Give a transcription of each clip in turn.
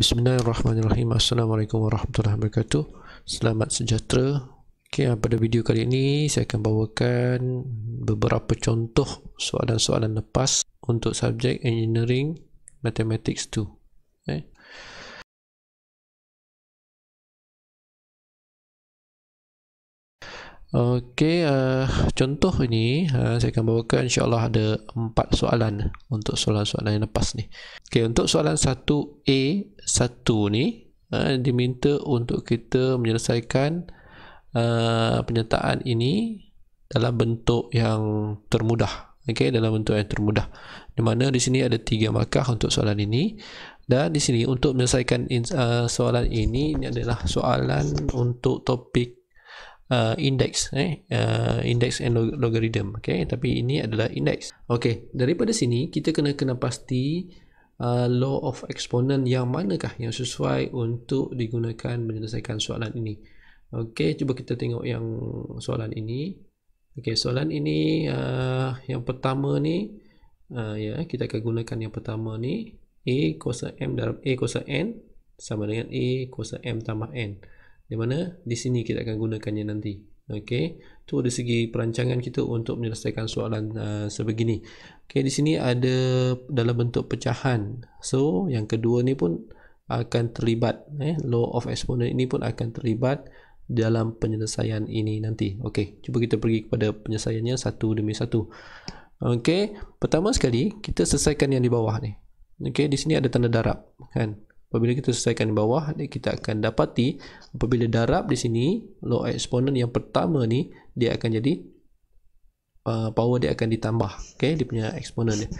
Bismillahirrahmanirrahim Assalamualaikum warahmatullahi wabarakatuh Selamat sejahtera okay, Pada video kali ini saya akan bawakan beberapa contoh soalan-soalan lepas untuk subjek Engineering Mathematics 2 Okey, uh, contoh ini uh, eh, saya akan bawakan insyaAllah ada empat soalan untuk soalan-soalan yang lepas ni. Okey, untuk soalan 1A1 ni, uh, diminta untuk kita menyelesaikan uh, penyertaan ini dalam bentuk yang termudah. Okey, dalam bentuk yang termudah. Di mana di sini ada tiga markah untuk soalan ini. Dan di sini untuk menyelesaikan uh, soalan ini, ini adalah soalan untuk topik uh, index eh uh, index and log- logarithm okey tapi ini adalah index okey daripada sini kita kena kena pasti uh, law of exponent yang manakah yang sesuai untuk digunakan menyelesaikan soalan ini okey cuba kita tengok yang soalan ini okey soalan ini uh, yang pertama ni uh, ya yeah, kita akan gunakan yang pertama ni a kuasa m darab a kuasa n sama dengan a kuasa m tambah n. Di mana di sini kita akan gunakannya nanti. Okey. tu ada segi perancangan kita untuk menyelesaikan soalan uh, sebegini. Okey, di sini ada dalam bentuk pecahan. So, yang kedua ni pun akan terlibat eh law of exponent ini pun akan terlibat dalam penyelesaian ini nanti. Okey, cuba kita pergi kepada penyelesaiannya satu demi satu. Okey, pertama sekali kita selesaikan yang di bawah ni. Okey, di sini ada tanda darab kan apabila kita selesaikan di bawah kita akan dapati apabila darab di sini low exponent yang pertama ni dia akan jadi uh, power dia akan ditambah okay? dia punya exponent dia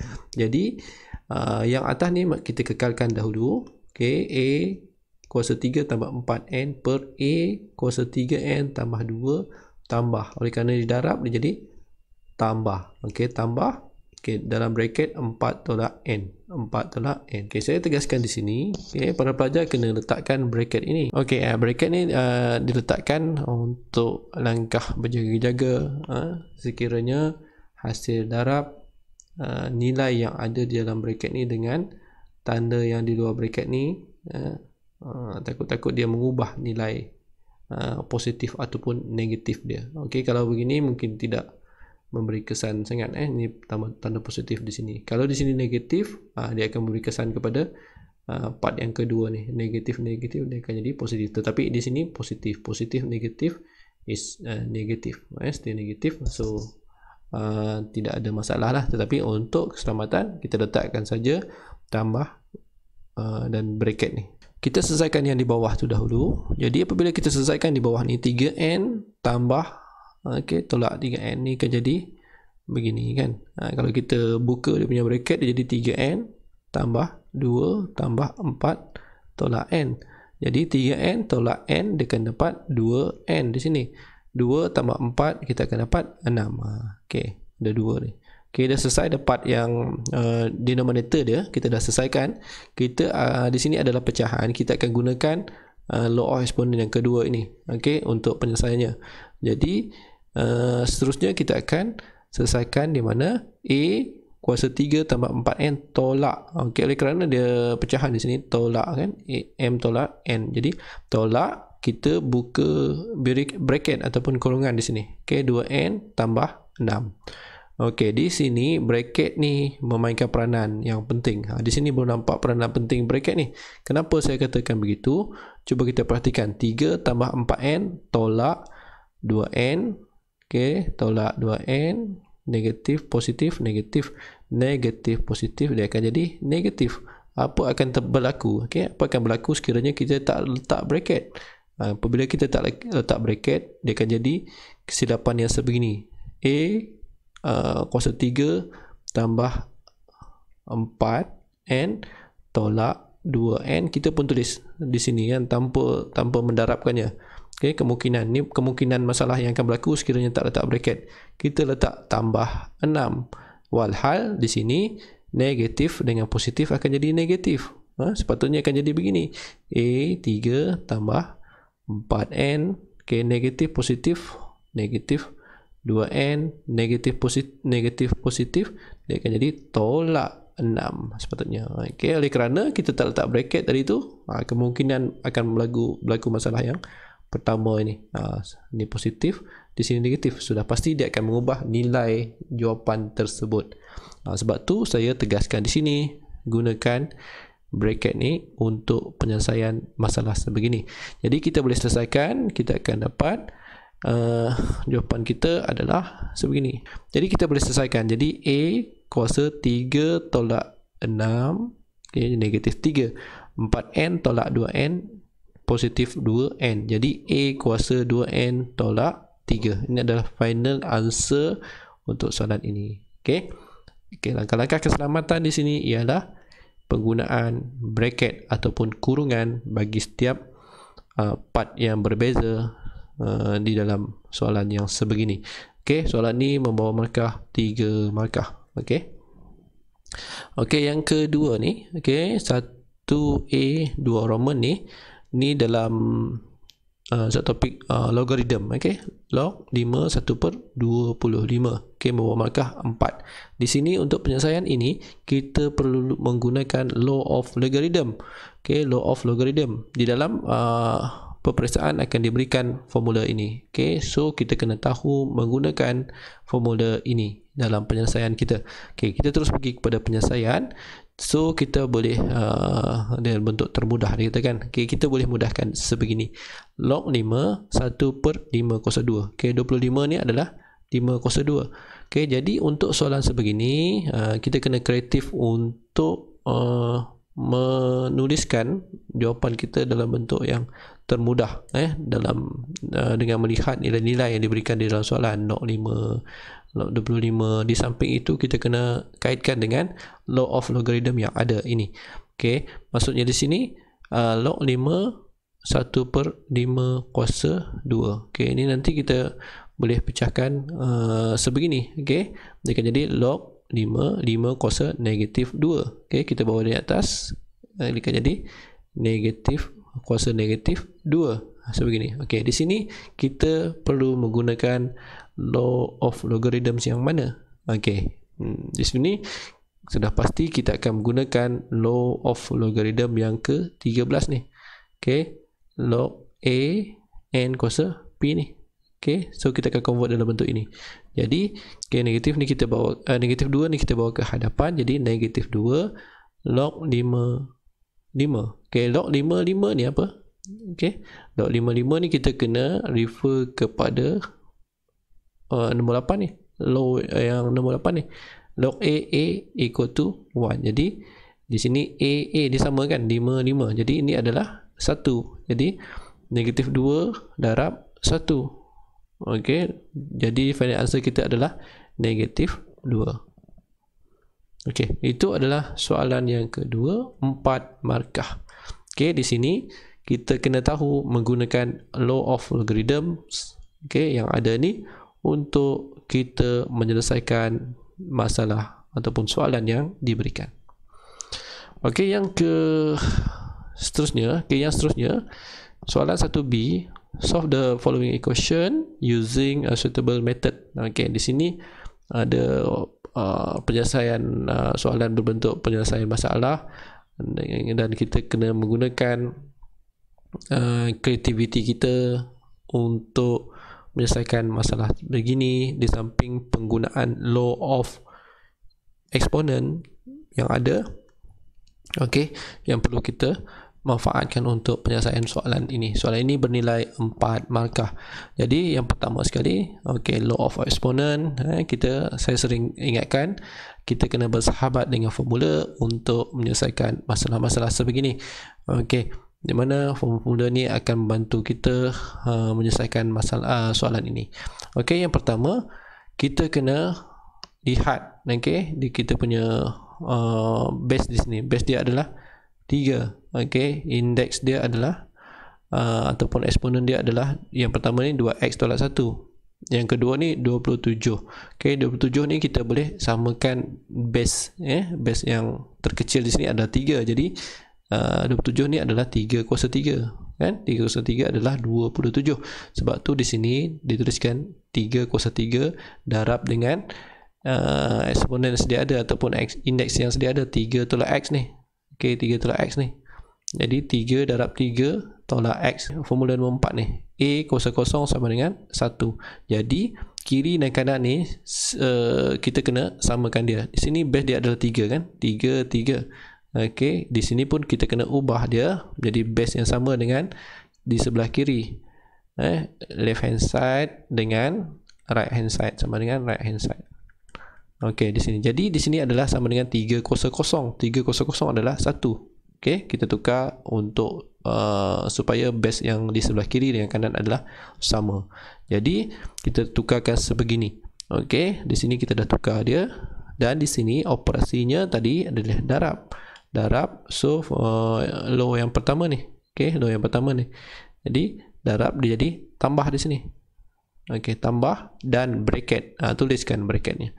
jadi uh, yang atas ni kita kekalkan dahulu okay? A kuasa 3 tambah 4N per A kuasa 3N tambah 2 tambah oleh kerana di darab dia jadi tambah okay? tambah Okay, dalam bracket 4 tolak N 4 tolak N okay, saya tegaskan di sini okay, para pelajar kena letakkan bracket ini ok uh, eh, bracket ini uh, eh, diletakkan untuk langkah berjaga-jaga uh, sekiranya hasil darab uh, nilai yang ada di dalam bracket ini dengan tanda yang di luar bracket ni takut-takut uh, uh, dia mengubah nilai uh, positif ataupun negatif dia ok kalau begini mungkin tidak memberi kesan sangat eh ini tanda, tanda positif di sini kalau di sini negatif uh, dia akan memberi kesan kepada uh, part yang kedua ni negatif negatif dia akan jadi positif tetapi di sini positif positif negatif is uh, negatif eh still negatif so uh, tidak ada masalah lah tetapi untuk keselamatan kita letakkan saja tambah Uh, dan bracket ni kita selesaikan yang di bawah tu dahulu jadi apabila kita selesaikan di bawah ni 3N tambah Okey, tolak 3N ni akan jadi begini kan. Ha, kalau kita buka dia punya bracket dia jadi 3N tambah 2 tambah 4 tolak N. Jadi 3N tolak N dia akan dapat 2N di sini. 2 tambah 4 kita akan dapat 6. Ha, Okey, ada 2 ni. Okey, dah selesai dapat yang uh, denominator dia. Kita dah selesaikan. Kita uh, di sini adalah pecahan. Kita akan gunakan uh, law of exponent yang kedua ini. Okey, untuk penyelesaiannya. Jadi, Eh, seterusnya kita akan selesaikan di mana A kuasa 3 tambah 4N tolak ok oleh kerana dia pecahan di sini tolak kan A, M tolak N jadi tolak kita buka bracket ataupun kurungan di sini ok 2N tambah 6 ok di sini bracket ni memainkan peranan yang penting ha, di sini baru nampak peranan penting bracket ni kenapa saya katakan begitu cuba kita perhatikan 3 tambah 4N tolak 2N Okey, tolak 2N negatif, positif, negatif, negatif, positif dia akan jadi negatif. Apa akan berlaku? Okey, apa akan berlaku sekiranya kita tak letak bracket? Ha, apabila kita tak letak bracket, dia akan jadi kesilapan yang sebegini. A uh, kuasa 3 tambah 4 N tolak 2N kita pun tulis di sini kan tanpa tanpa mendarabkannya. Okay, kemungkinan ni kemungkinan masalah yang akan berlaku sekiranya tak letak bracket. Kita letak tambah 6. Walhal di sini negatif dengan positif akan jadi negatif. Ha, sepatutnya akan jadi begini. A 3 tambah 4N. Okay, negatif positif. Negatif 2N. Negatif positif. Negatif positif. Dia akan jadi tolak 6 sepatutnya. Okay, oleh kerana kita tak letak bracket tadi tu, ha, kemungkinan akan berlaku, berlaku masalah yang pertama ini uh, ni positif di sini negatif sudah pasti dia akan mengubah nilai jawapan tersebut ah, sebab tu saya tegaskan di sini gunakan bracket ni untuk penyelesaian masalah sebegini jadi kita boleh selesaikan kita akan dapat uh, jawapan kita adalah sebegini jadi kita boleh selesaikan jadi A kuasa 3 tolak 6 okay, negatif 3 4N tolak 2N positif 2N. Jadi A kuasa 2N tolak 3. Ini adalah final answer untuk soalan ini. Okey. Okey, langkah-langkah keselamatan di sini ialah penggunaan bracket ataupun kurungan bagi setiap uh, part yang berbeza uh, di dalam soalan yang sebegini. Okey, soalan ini membawa markah 3 markah. Okey. Okey, yang kedua ni, okey, 1A 2 Roman ni ni dalam uh, topik uh, logarithm okay? log 5 1 per 25 okay, membawa markah 4 di sini untuk penyelesaian ini kita perlu menggunakan law of logarithm okay, law of logarithm di dalam uh, peperiksaan akan diberikan formula ini okay, so kita kena tahu menggunakan formula ini dalam penyelesaian kita. Okey, kita terus pergi kepada penyelesaian. So kita boleh uh, dalam bentuk termudah dia kan, Okey, kita boleh mudahkan sebegini. Log 5 1 per 502. Okey, 25 ni adalah 502. Okey, jadi untuk soalan sebegini, uh, kita kena kreatif untuk uh, menuliskan jawapan kita dalam bentuk yang termudah eh dalam uh, dengan melihat nilai-nilai yang diberikan di dalam soalan log 5 Log 25 di samping itu kita kena kaitkan dengan law of logarithm yang ada ini okey maksudnya di sini uh, log 5 1 per 5 kuasa 2 okey ini nanti kita boleh pecahkan uh, sebegini okey dia akan jadi log 5 5 kuasa negatif 2 okey kita bawa dari atas dia uh, akan jadi negatif kuasa negatif 2 sebegini okey di sini kita perlu menggunakan law of logarithms yang mana okey hmm, di sini sudah pasti kita akan menggunakan law of logarithm yang ke-13 ni okey log a n kuasa p ni okey so kita akan convert dalam bentuk ini jadi okey, negatif ni kita bawa uh, negatif 2 ni kita bawa ke hadapan jadi negatif 2 log 5 5 okey log 5 5 ni apa okey log 5 5 ni kita kena refer kepada Eh, nombor 8 ni low eh, yang nombor 8 ni log a a equal to 1 jadi di sini a a dia sama kan 5 5 jadi ini adalah 1 jadi negatif 2 darab 1 ok jadi final answer kita adalah negatif 2 ok itu adalah soalan yang kedua 4 markah ok di sini kita kena tahu menggunakan law of logarithms ok yang ada ni untuk kita menyelesaikan masalah ataupun soalan yang diberikan. Okey, yang ke seterusnya, okay, yang seterusnya, soalan 1B, solve the following equation using a suitable method. Okey, di sini ada uh, penyelesaian uh, soalan berbentuk penyelesaian masalah dan kita kena menggunakan uh, kreativiti kita untuk menyelesaikan masalah begini di samping penggunaan law of exponent yang ada okey yang perlu kita manfaatkan untuk penyelesaian soalan ini. Soalan ini bernilai 4 markah. Jadi yang pertama sekali, okey law of exponent, eh, kita saya sering ingatkan kita kena bersahabat dengan formula untuk menyelesaikan masalah-masalah sebegini. Okey di mana formula ni akan membantu kita uh, menyelesaikan masalah uh, soalan ini. Okey, yang pertama kita kena lihat okey di kita punya uh, base di sini. Base dia adalah 3. Okey, indeks dia adalah uh, ataupun eksponen dia adalah yang pertama ni 2x tolak 1. Yang kedua ni 27. Okey, 27 ni kita boleh samakan base eh, base yang terkecil di sini ada 3. Jadi Ah, uh, 27 ni adalah 3 kuasa 3 kan 3 kuasa 3 adalah 27 sebab tu di sini dituliskan 3 kuasa 3 darab dengan uh, ah, eksponen sedia ada ataupun x, indeks yang sedia ada 3 tolak x ni ok 3 tolak x ni jadi 3 darab 3 tolak x formula nombor 4 ni a kuasa kosong sama dengan 1 jadi kiri dan kanan ni uh, kita kena samakan dia di sini base dia adalah 3 kan 3 3 okey di sini pun kita kena ubah dia jadi base yang sama dengan di sebelah kiri eh left hand side dengan right hand side sama dengan right hand side okey di sini jadi di sini adalah sama dengan 300 300 adalah 1 okey kita tukar untuk Uh, supaya base yang di sebelah kiri dan kanan adalah sama jadi kita tukarkan sebegini Okey, di sini kita dah tukar dia dan di sini operasinya tadi adalah darab, darab suf uh, low yang pertama ni okey low yang pertama ni jadi darab dia jadi tambah di sini okey tambah dan bracket uh, tuliskan bracketnya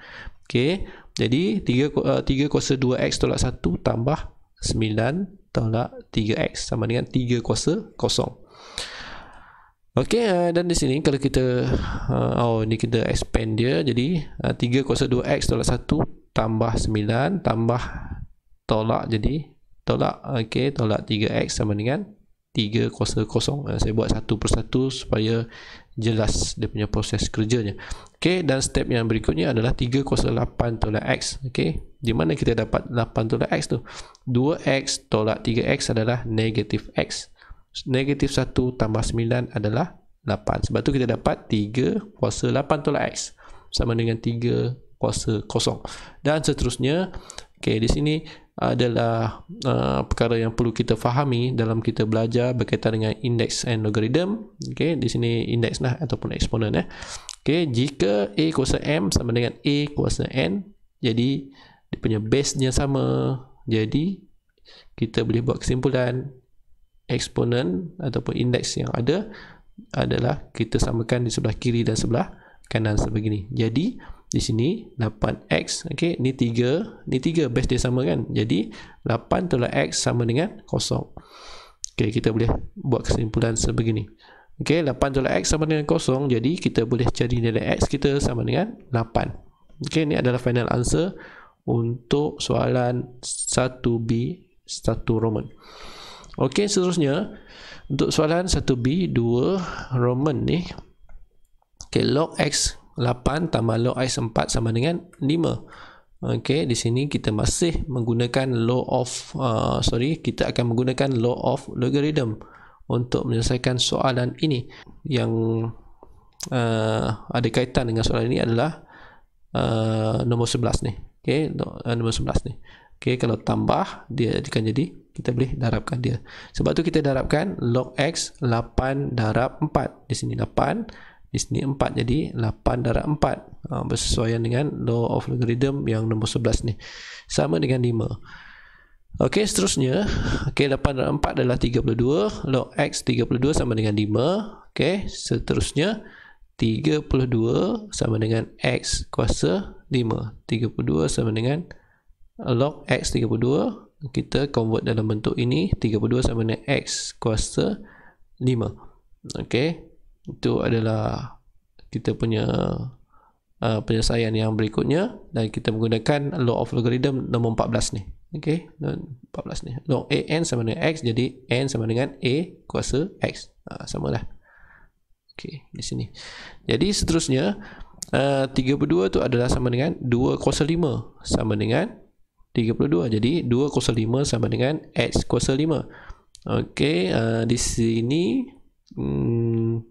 okey jadi 3 3 uh, kuasa 2x tolak 1 tambah 9 tolak 3x sama dengan 3 kuasa kosong Okey uh, dan di sini kalau kita uh, oh ni kita expand dia jadi uh, 3 kuasa 2x tolak 1 tambah 9 tambah tolak jadi tolak okey tolak 3x sama dengan 3 kuasa kosong eh, saya buat satu persatu supaya jelas dia punya proses kerjanya okey dan step yang berikutnya adalah 3 kuasa 8 tolak x okey di mana kita dapat 8 tolak x tu 2x tolak 3x adalah negatif x negatif 1 tambah 9 adalah 8 sebab tu kita dapat 3 kuasa 8 tolak x sama dengan 3 kuasa kosong dan seterusnya Okay, di sini adalah uh, perkara yang perlu kita fahami dalam kita belajar berkaitan dengan index and logarithm. Okay, di sini index lah ataupun eksponen eh. Okay, jika a kuasa m sama dengan a kuasa n, jadi dia punya base-nya sama. Jadi kita boleh buat kesimpulan eksponen ataupun index yang ada adalah kita samakan di sebelah kiri dan sebelah kanan sebegini. Jadi di sini 8x okey ni 3 ni 3 base dia sama kan jadi 8 tolak x sama dengan kosong. okey kita boleh buat kesimpulan sebegini okey 8 tolak x sama dengan kosong. jadi kita boleh cari nilai x kita sama dengan 8 okey ni adalah final answer untuk soalan 1b 1 roman okey seterusnya untuk soalan 1b 2 roman ni okey log x 8 tambah log X4 sama dengan 5. Okey, di sini kita masih menggunakan law of, uh, sorry, kita akan menggunakan law of logarithm untuk menyelesaikan soalan ini. Yang uh, ada kaitan dengan soalan ini adalah uh, nombor 11 ni. Okey, uh, nombor 11 ni. Okey, kalau tambah, dia akan jadi, kita boleh darabkan dia. Sebab tu kita darabkan log X 8 darab 4. Di sini 8 di sini 4 jadi 8 darab 4 ha, bersesuaian dengan law of logarithm yang nombor 11 ni sama dengan 5 ok seterusnya ok 8 darab 4 adalah 32 log x 32 sama dengan 5 ok seterusnya 32 sama dengan x kuasa 5 32 sama dengan log x 32 kita convert dalam bentuk ini 32 sama dengan x kuasa 5 ok itu adalah kita punya uh, penyelesaian yang berikutnya dan kita menggunakan law of logarithm nombor 14 ni okey nombor 14 ni log a n sama dengan x jadi n sama dengan a kuasa x ha, sama lah okey di sini jadi seterusnya uh, 32 tu adalah sama dengan 2 kuasa 5 sama dengan 32 jadi 2 kuasa 5 sama dengan x kuasa 5 okey uh, di sini hmm,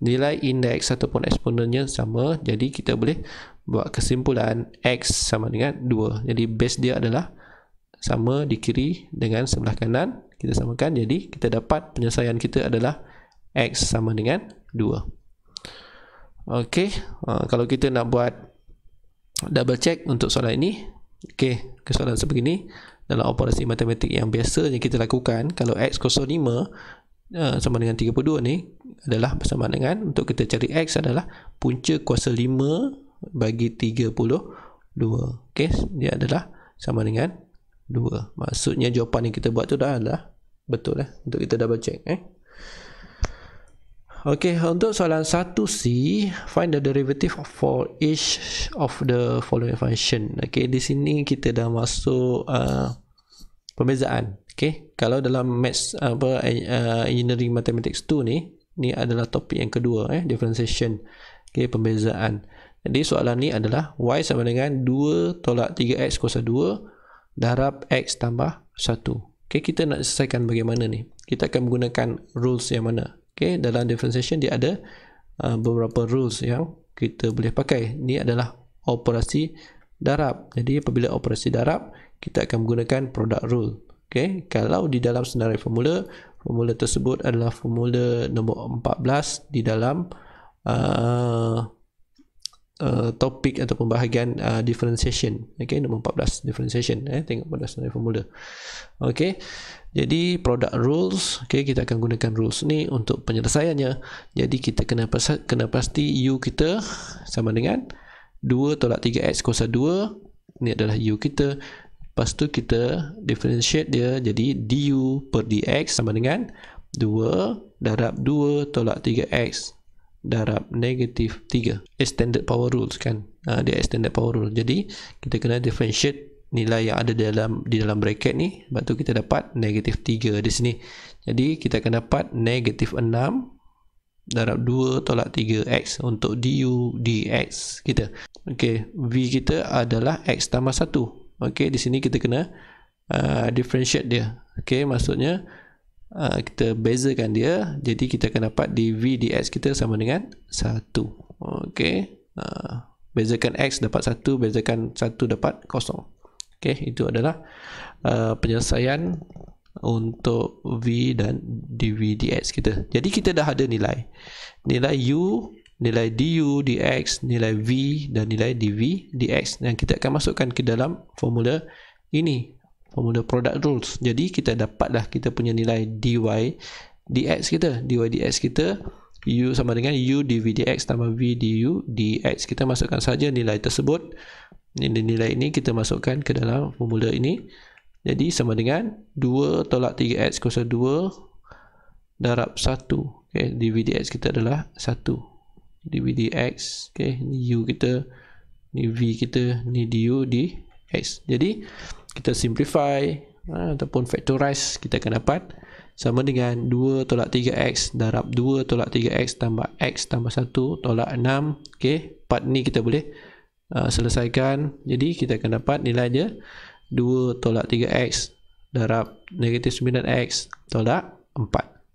nilai indeks ataupun eksponennya sama jadi kita boleh buat kesimpulan x sama dengan 2 jadi base dia adalah sama di kiri dengan sebelah kanan kita samakan jadi kita dapat penyelesaian kita adalah x sama dengan 2 ok uh, ha, kalau kita nak buat double check untuk soalan ini ok ke soalan sebegini dalam operasi matematik yang biasa yang kita lakukan kalau x kosong 5 uh, ha, sama dengan 32 ni adalah bersamaan dengan untuk kita cari x adalah punca kuasa 5 bagi 32. Okey, dia adalah sama dengan 2. Maksudnya jawapan yang kita buat tu dah adalah betul eh untuk kita double check eh. Okey, untuk soalan 1C, find the derivative for each of the following function. Okey, di sini kita dah masuk uh, pembezaan. Okey, kalau dalam maths apa uh, engineering mathematics 2 ni, ni adalah topik yang kedua eh differentiation okey pembezaan jadi soalan ni adalah y sama dengan 2 tolak 3x kuasa 2 darab x tambah 1 okey kita nak selesaikan bagaimana ni kita akan menggunakan rules yang mana okey dalam differentiation dia ada uh, beberapa rules yang kita boleh pakai ni adalah operasi darab jadi apabila operasi darab kita akan menggunakan product rule Okay. kalau di dalam senarai formula formula tersebut adalah formula nombor 14 di dalam uh, uh, topik atau pembahagian uh, differentiation okey nombor 14 differentiation eh tengok pada sebenarnya formula okey jadi product rules okey kita akan gunakan rules ni untuk penyelesaiannya jadi kita kena pasti, kena pasti u kita sama dengan 2 tolak 3x kuasa 2 ni adalah u kita lepas tu kita differentiate dia jadi du per dx sama dengan 2 darab 2 tolak 3x darab negatif 3 extended power rules kan uh, dia extended power rule jadi kita kena differentiate nilai yang ada dalam di dalam bracket ni sebab tu kita dapat negatif 3 di sini jadi kita akan dapat negatif 6 darab 2 tolak 3x untuk du dx kita Okey v kita adalah x tambah okey di sini kita kena uh, differentiate dia okey maksudnya uh, kita bezakan dia jadi kita akan dapat dv dx kita sama dengan 1 okey uh, bezakan x dapat 1 bezakan 1 dapat 0 okey itu adalah uh, penyelesaian untuk v dan dv dx kita jadi kita dah ada nilai nilai u nilai du dx nilai v dan nilai dv dx yang kita akan masukkan ke dalam formula ini formula product rules jadi kita dapatlah kita punya nilai dy dx kita dy dx kita u sama dengan u dv dx tambah v du dx kita masukkan saja nilai tersebut ini nilai ini kita masukkan ke dalam formula ini jadi sama dengan 2 tolak 3x kuasa 2 darab 1 okay, dv dx kita adalah 1 DVD X okay. ni U kita ni V kita ni DU di X jadi kita simplify ha, ataupun factorize kita akan dapat sama dengan 2 tolak 3X darab 2 tolak 3X tambah X tambah 1 tolak 6 ok part ni kita boleh uh, selesaikan jadi kita akan dapat nilai dia 2 tolak 3X darab negatif 9X tolak 4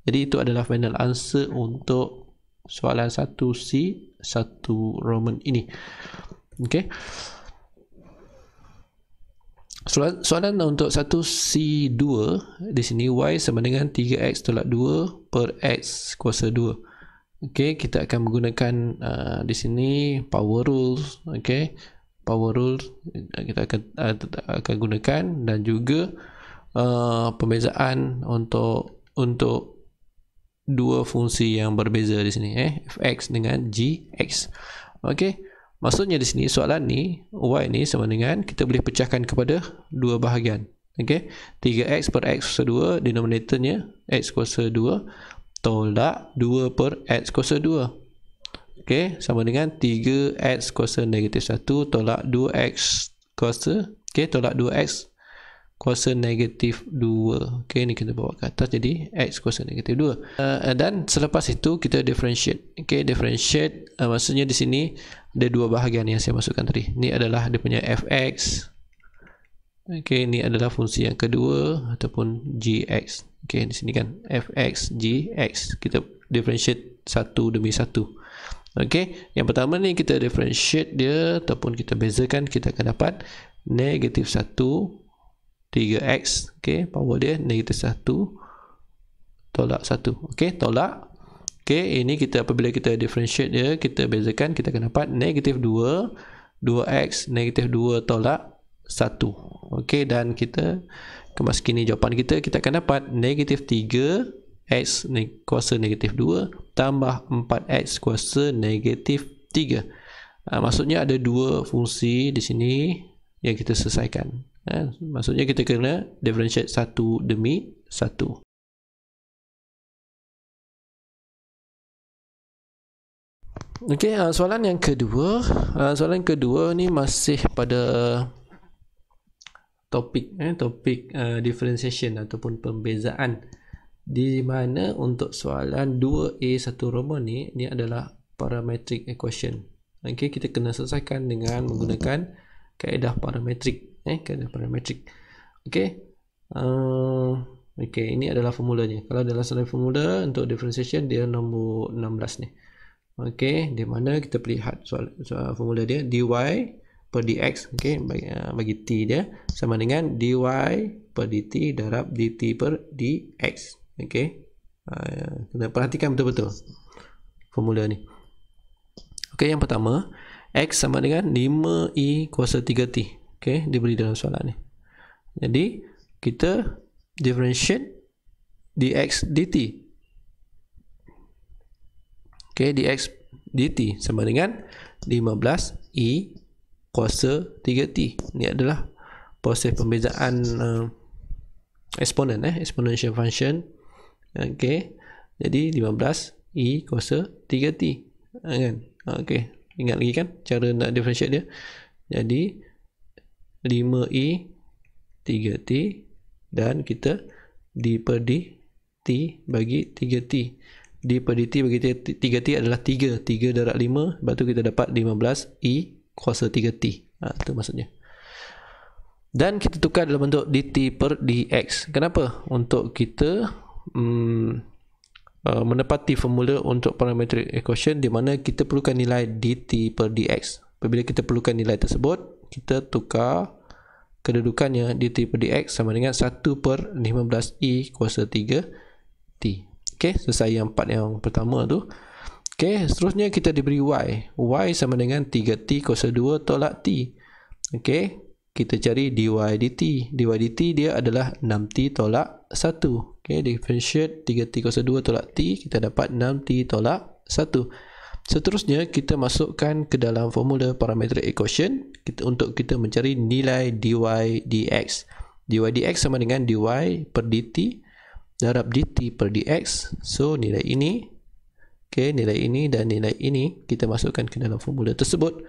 jadi itu adalah final answer untuk soalan 1C 1 Roman ini okey soalan, soalan untuk 1C 2 di sini y sama dengan 3x tolak 2 per x kuasa 2 okey kita akan menggunakan uh, di sini power rules okey power rule uh, kita akan uh, akan gunakan dan juga uh, pembezaan untuk untuk dua fungsi yang berbeza di sini eh fx dengan gx okey maksudnya di sini soalan ni y ni sama dengan kita boleh pecahkan kepada dua bahagian okey 3x per x kuasa 2 denominatornya x kuasa 2 tolak 2 per x kuasa 2 okey sama dengan 3x kuasa negatif 1 tolak 2x kuasa okey tolak 2x kuasa negatif 2 ok ni kita bawa ke atas jadi x kuasa negatif 2 uh, dan selepas itu kita differentiate ok differentiate uh, maksudnya di sini ada dua bahagian yang saya masukkan tadi ni adalah dia punya fx ok ni adalah fungsi yang kedua ataupun gx ok di sini kan fx gx kita differentiate satu demi satu ok yang pertama ni kita differentiate dia ataupun kita bezakan kita akan dapat negatif 1 3x okay, power dia negatif 1 tolak 1 okay, tolak okay, ini kita apabila kita differentiate dia kita bezakan kita akan dapat negatif 2 2x negatif 2 tolak 1 okay, dan kita kemas kini jawapan kita kita akan dapat negatif 3x kuasa negatif 2 tambah 4x kuasa negatif 3 ha, ah, maksudnya ada dua fungsi di sini yang kita selesaikan Ha, maksudnya kita kena differentiate satu demi satu. Okey, uh, soalan yang kedua, uh, soalan kedua ni masih pada topik eh topik uh, differentiation ataupun pembezaan di mana untuk soalan 2A satu roman ni ni adalah parametric equation. Okey, kita kena selesaikan dengan menggunakan kaedah parametric eh kena parametric okey uh, okey ini adalah formula formulanya kalau adalah selain formula untuk differentiation dia nombor 16 ni okey di mana kita perlihat soal, soal formula dia dy per dx okey bagi, uh, bagi t dia sama dengan dy per dt darab dt per dx okey uh, kena perhatikan betul-betul formula ni okey yang pertama x sama dengan 5e kuasa 3t okay, diberi dalam soalan ni jadi kita differentiate dx dt okay, dx dt sama dengan 15 e kuasa 3t Ini adalah proses pembezaan uh, eh, eksponen eh, exponential function ok jadi 15 e kuasa 3t kan ok ingat lagi kan cara nak differentiate dia jadi 5 i 3T dan kita D per DT bagi 3T D per DT bagi 3T adalah 3 3 darab 5 lepas tu kita dapat 15 i kuasa 3T ha, tu maksudnya dan kita tukar dalam bentuk DT per DX kenapa? untuk kita hmm, Uh, menepati formula untuk parametric equation di mana kita perlukan nilai dt per dx apabila kita perlukan nilai tersebut kita tukar kedudukannya dt pada dx sama dengan 1 per 15e kuasa 3t. Okey, selesai yang part yang pertama tu. Okey, seterusnya kita diberi y. y sama dengan 3t kuasa 2 tolak t. Okey, kita cari dy dt. dy dt dia adalah 6t tolak 1. Okey, differentiate 3t kuasa 2 tolak t, kita dapat 6t tolak 1. Seterusnya kita masukkan ke dalam formula parametric equation kita, untuk kita mencari nilai dy dx. dy dx sama dengan dy per dt darab dt per dx. So nilai ini, okay, nilai ini dan nilai ini kita masukkan ke dalam formula tersebut.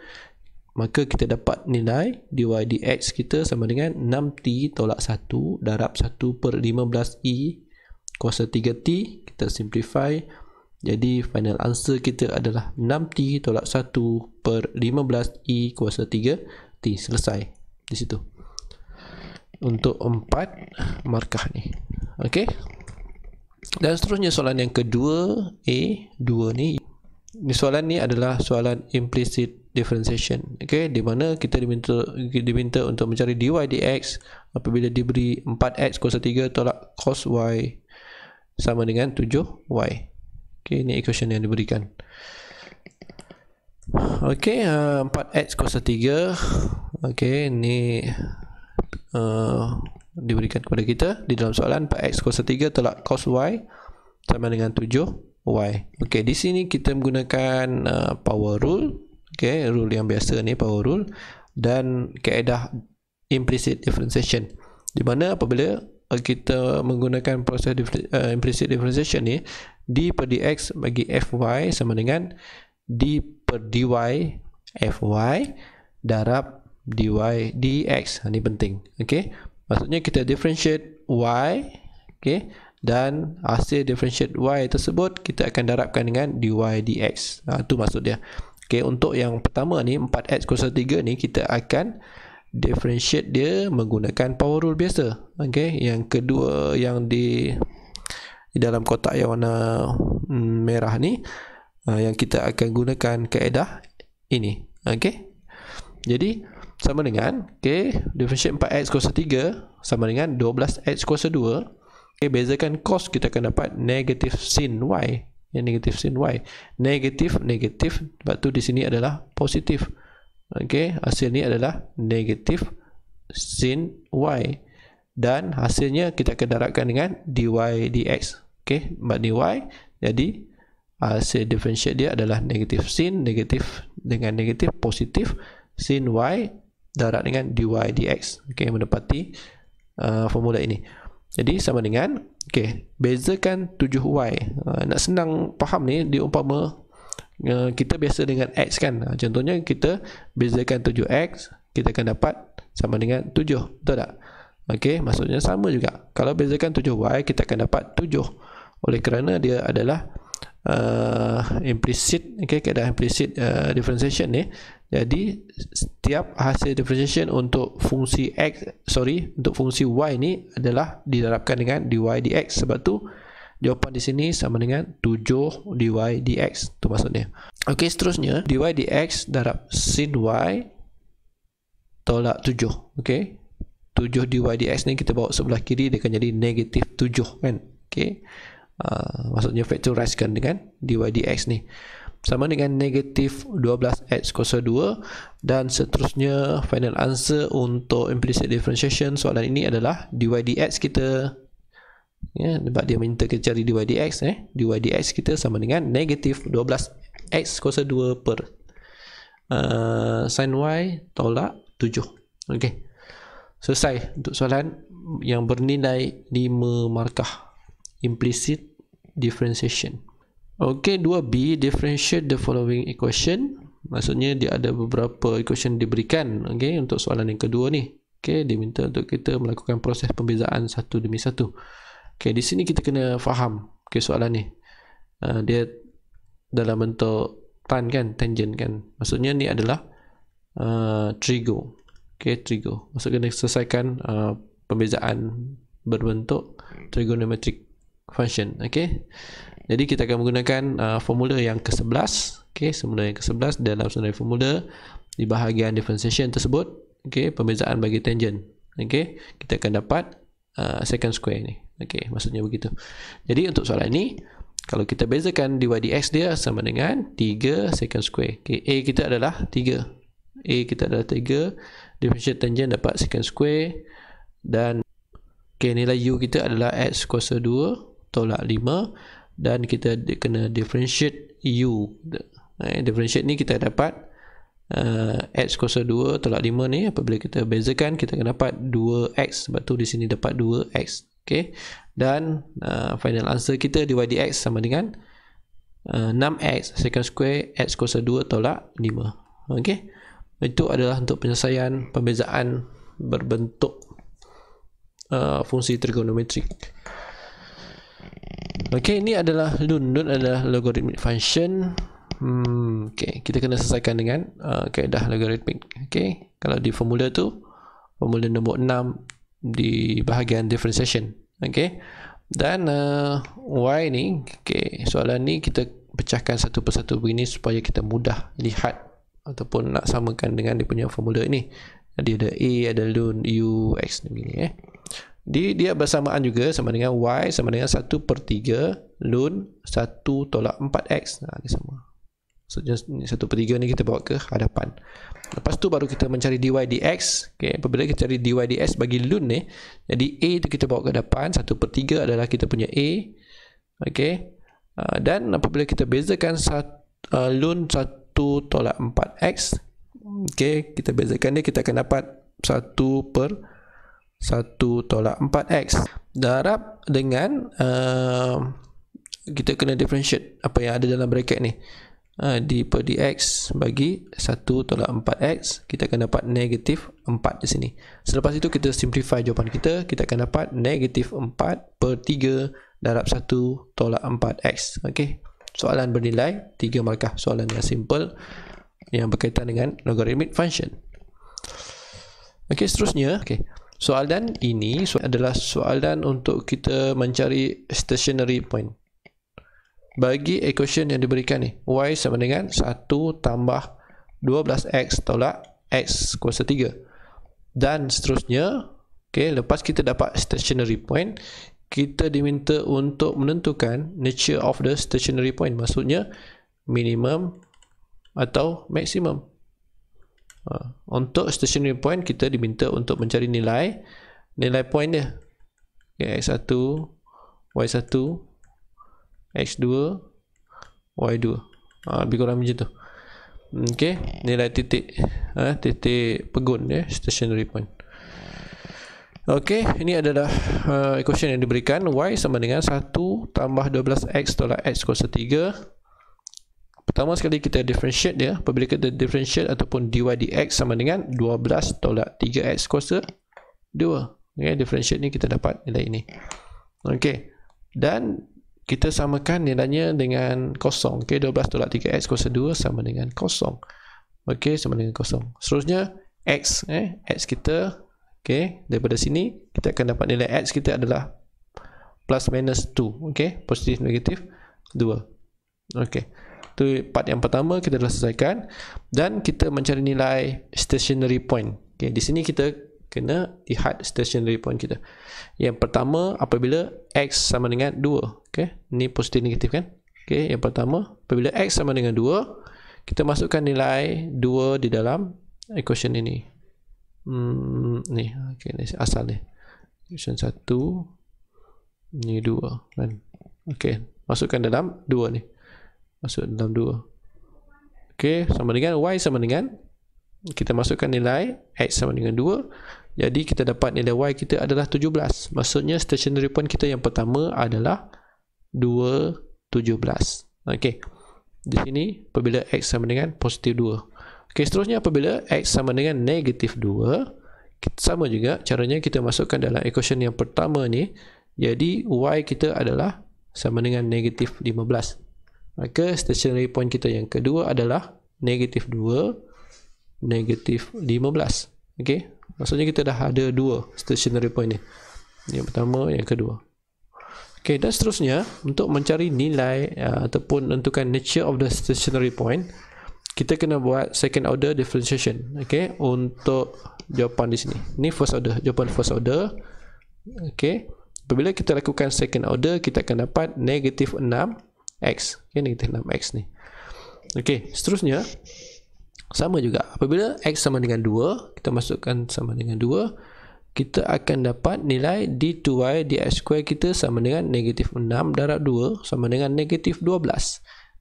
Maka kita dapat nilai dy dx kita sama dengan 6t tolak 1 darab 1 per 15i kuasa 3t. Kita simplify jadi final answer kita adalah 6T tolak 1 per 15 i kuasa 3T. Selesai di situ. Untuk 4 markah ni. Okey. Dan seterusnya soalan yang kedua A2 ni. Ni soalan ni adalah soalan implicit differentiation. Okey, di mana kita diminta diminta untuk mencari dy dx apabila diberi 4x kuasa 3 tolak cos y sama dengan 7y. Okay, ini equation yang diberikan. Okay, uh, x kuasa tiga. Okay, ini uh, diberikan kepada kita di dalam soalan 4x kuasa tiga telah cos y sama dengan tujuh y Okay, di sini kita menggunakan uh, power rule. Okay, rule yang biasa ni power rule dan kaedah implicit differentiation di mana apabila Eh, kita menggunakan proses uh, implicit differentiation ni d per dx bagi fy sama dengan d per dy fy darab dy dx ini ha, penting okey maksudnya kita differentiate y okey dan hasil differentiate y tersebut kita akan darabkan dengan dy dx ha, maksudnya. maksud untuk yang pertama ni 4x kuasa 3 ni kita akan differentiate dia menggunakan power rule biasa okey yang kedua yang di di dalam kotak yang warna mm, merah ni uh, yang kita akan gunakan kaedah ini okey jadi sama dengan okey differentiate 4x kuasa 3 sama dengan 12x kuasa 2 okey bezakan cos kita akan dapat negative sin y yang negative sin y negative negative sebab tu di sini adalah positif. Okey, hasil ni adalah negatif sin y dan hasilnya kita akan daratkan dengan dy dx. Okey, bab dy jadi hasil differentiate dia adalah negatif sin negatif dengan negatif positif sin y darat dengan dy dx. Okey, mendapati uh, formula ini. Jadi sama dengan okey, bezakan 7y. Uh, nak senang faham ni diumpama Eh, kita biasa dengan X kan ha, contohnya kita bezakan 7X kita akan dapat sama dengan 7 betul tak? ok maksudnya sama juga kalau bezakan 7Y kita akan dapat 7 oleh kerana dia adalah uh, implicit ok keadaan implicit uh, differentiation ni jadi setiap hasil differentiation untuk fungsi X sorry untuk fungsi Y ni adalah didarabkan dengan dy dx sebab tu jawapan di sini sama dengan 7 dy dx tu maksudnya ok seterusnya dy dx darab sin y tolak 7 ok 7 dy dx ni kita bawa sebelah kiri dia akan jadi negatif 7 kan ok uh, ah, maksudnya factorize kan dengan dy dx ni sama dengan negatif 12x kuasa 2 dan seterusnya final answer untuk implicit differentiation soalan ini adalah dy dx kita ya sebab dia minta kita cari dy dx eh dy dx kita sama dengan negatif 12 x kuasa 2 per uh, sin y tolak 7 ok selesai untuk soalan yang bernilai 5 markah implicit differentiation ok 2b differentiate the following equation maksudnya dia ada beberapa equation diberikan ok untuk soalan yang kedua ni ok dia minta untuk kita melakukan proses pembezaan satu demi satu Okay, di sini kita kena faham okay, soalan ni. Uh, dia dalam bentuk tan kan, tangent kan. Maksudnya ni adalah uh, trigo. Okay, trigo. Maksudnya kena selesaikan uh, pembezaan berbentuk trigonometric function. Okay. Jadi kita akan menggunakan uh, formula yang ke-11. Okay, formula yang ke-11 dalam senarai formula di bahagian differentiation tersebut. Okay, pembezaan bagi tangent. Okay, kita akan dapat uh, second square ni. Okey, maksudnya begitu. Jadi untuk soalan ini, kalau kita bezakan dy dx dia sama dengan 3 second square. Okey, a kita adalah 3. A kita adalah 3. Differential tangent dapat second square. Dan okey nilai u kita adalah x kuasa 2 tolak 5. Dan kita kena differentiate u. Eh, differentiate ni kita dapat Uh, x kuasa 2 tolak 5 ni apabila kita bezakan kita akan dapat 2x sebab tu di sini dapat 2x Okay. Dan uh, final answer kita dx sama dengan uh, 6x second square x kuasa 2 tolak 5. Okay. Itu adalah untuk penyelesaian pembezaan berbentuk uh, fungsi trigonometrik. Okay, ini adalah lun. Lun adalah logaritmic function. Hmm, okay, kita kena selesaikan dengan uh, kaedah logaritmik. Okay, kalau di formula tu, formula nombor di bahagian differentiation okey dan uh, why ni okey soalan ni kita pecahkan satu persatu begini supaya kita mudah lihat ataupun nak samakan dengan dia punya formula ini dia ada a ada lun u x begini eh di dia bersamaan juga sama dengan y sama dengan 1/3 lun 1 tolak 4x nah ha, dia sama satu per tiga ni kita bawa ke hadapan lepas tu baru kita mencari dy dx okay. apabila kita cari dy dx bagi lun ni jadi a tu kita bawa ke hadapan satu per tiga adalah kita punya a okay. uh, dan apabila kita bezakan satu, uh, lun satu tolak empat x okay. kita bezakan dia kita akan dapat satu per satu tolak empat x darab dengan uh, kita kena differentiate apa yang ada dalam bracket ni ha, d per dx bagi 1 tolak 4x kita akan dapat negatif 4 di sini selepas itu kita simplify jawapan kita kita akan dapat negatif 4 per 3 darab 1 tolak 4x ok soalan bernilai 3 markah soalan yang simple yang berkaitan dengan logaritmic function ok seterusnya ok soalan ini adalah soalan untuk kita mencari stationary point bagi equation yang diberikan ni y sama dengan 1 tambah 12x tolak x kuasa 3 dan seterusnya okay, lepas kita dapat stationary point kita diminta untuk menentukan nature of the stationary point maksudnya minimum atau maximum ha, untuk stationary point kita diminta untuk mencari nilai nilai point dia okay, x1 y1 X2 Y2 ha, Lebih kurang macam tu Okey, Nilai titik eh, Titik pegun ya, Stationary point Okey, Ini adalah uh, Equation yang diberikan Y sama dengan 1 Tambah 12 X Tolak X kuasa 3 Pertama sekali kita differentiate dia Apabila kita differentiate Ataupun dy dx sama dengan 12 tolak 3x kuasa 2 Okay differentiate ni kita dapat nilai ini Okey, dan kita samakan nilainya dengan kosong Okey, 12 tolak 3x kuasa 2 sama dengan kosong Okey, sama dengan kosong seterusnya x eh x kita okey, daripada sini kita akan dapat nilai x kita adalah plus minus 2 Okey, positif negatif 2 Okey, tu part yang pertama kita dah selesaikan dan kita mencari nilai stationary point Okey, di sini kita kena lihat stationary point kita yang pertama apabila x sama dengan 2 ok ni positif negatif kan ok yang pertama apabila x sama dengan 2 kita masukkan nilai 2 di dalam equation ini hmm, ni ok ni asal ni equation 1 ni 2 kan ok masukkan dalam 2 ni masuk dalam 2 ok sama dengan y sama dengan kita masukkan nilai x sama dengan jadi kita dapat nilai y kita adalah 17 maksudnya stationary point kita yang pertama adalah 2, 17 ok di sini apabila x sama dengan positif 2 ok seterusnya apabila x sama dengan negatif 2 sama juga caranya kita masukkan dalam equation yang pertama ni jadi y kita adalah sama dengan negatif 15 maka stationary point kita yang kedua adalah negatif 2 negatif 15 ok maksudnya kita dah ada dua stationary point ni yang pertama yang kedua Okay, dan seterusnya untuk mencari nilai uh, ataupun tentukan nature of the stationary point kita kena buat second order differentiation okay, untuk jawapan di sini ni first order jawapan first order okay. apabila kita lakukan second order kita akan dapat negative 6 x okay, negative 6 x ni Okay, seterusnya sama juga apabila x sama dengan 2 kita masukkan sama dengan 2 kita akan dapat nilai d2y dx 2 kita sama dengan negatif 6 darab 2 sama dengan negatif 12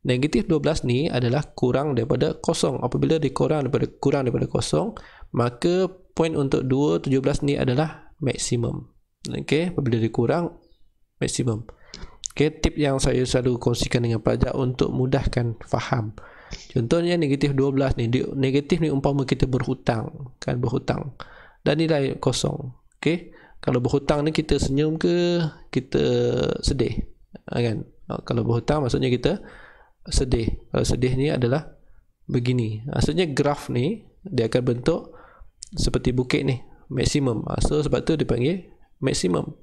negatif 12 ni adalah kurang daripada kosong apabila dikurang daripada kurang daripada kosong maka point untuk 2 17 ni adalah maksimum ok apabila dikurang maksimum ok tip yang saya selalu kongsikan dengan pelajar untuk mudahkan faham Contohnya negatif 12 ni, negatif ni umpama kita berhutang, kan berhutang. Dan nilai kosong. Okey. Kalau berhutang ni kita senyum ke kita sedih? Ha, kan? Ha, kalau berhutang maksudnya kita sedih. Kalau sedih ni adalah begini. Maksudnya graf ni dia akan bentuk seperti bukit ni, maksimum. Ha, so sebab tu dipanggil maksimum.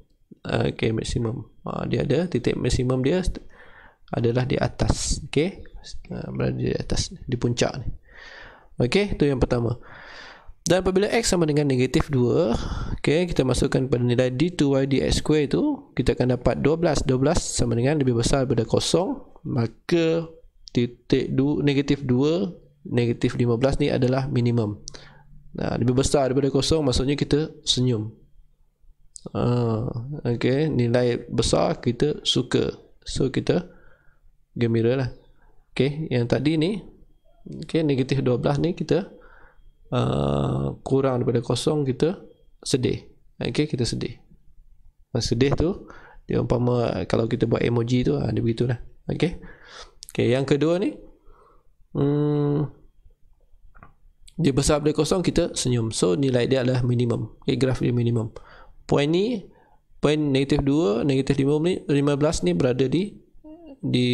Okey, maksimum. Dia ada titik maksimum dia adalah di atas. Okey. Ah, berada di atas di puncak ni ok tu yang pertama dan apabila x sama dengan negatif 2 ok kita masukkan pada nilai d2y dx square tu kita akan dapat 12 12 sama dengan lebih besar daripada kosong maka titik du, negatif 2 negatif 15 ni adalah minimum nah, lebih besar daripada kosong maksudnya kita senyum Uh, ah, okay, nilai besar kita suka so kita gembira lah ok, yang tadi ni ok, negatif 12 ni kita uh, kurang daripada kosong kita sedih ok, kita sedih Dan sedih tu dia umpama kalau kita buat emoji tu ah, dia lah. ok ok, yang kedua ni hmm, dia besar daripada kosong kita senyum so nilai dia adalah minimum ok, graf dia minimum point ni point negatif 2 negatif 15 ni berada di di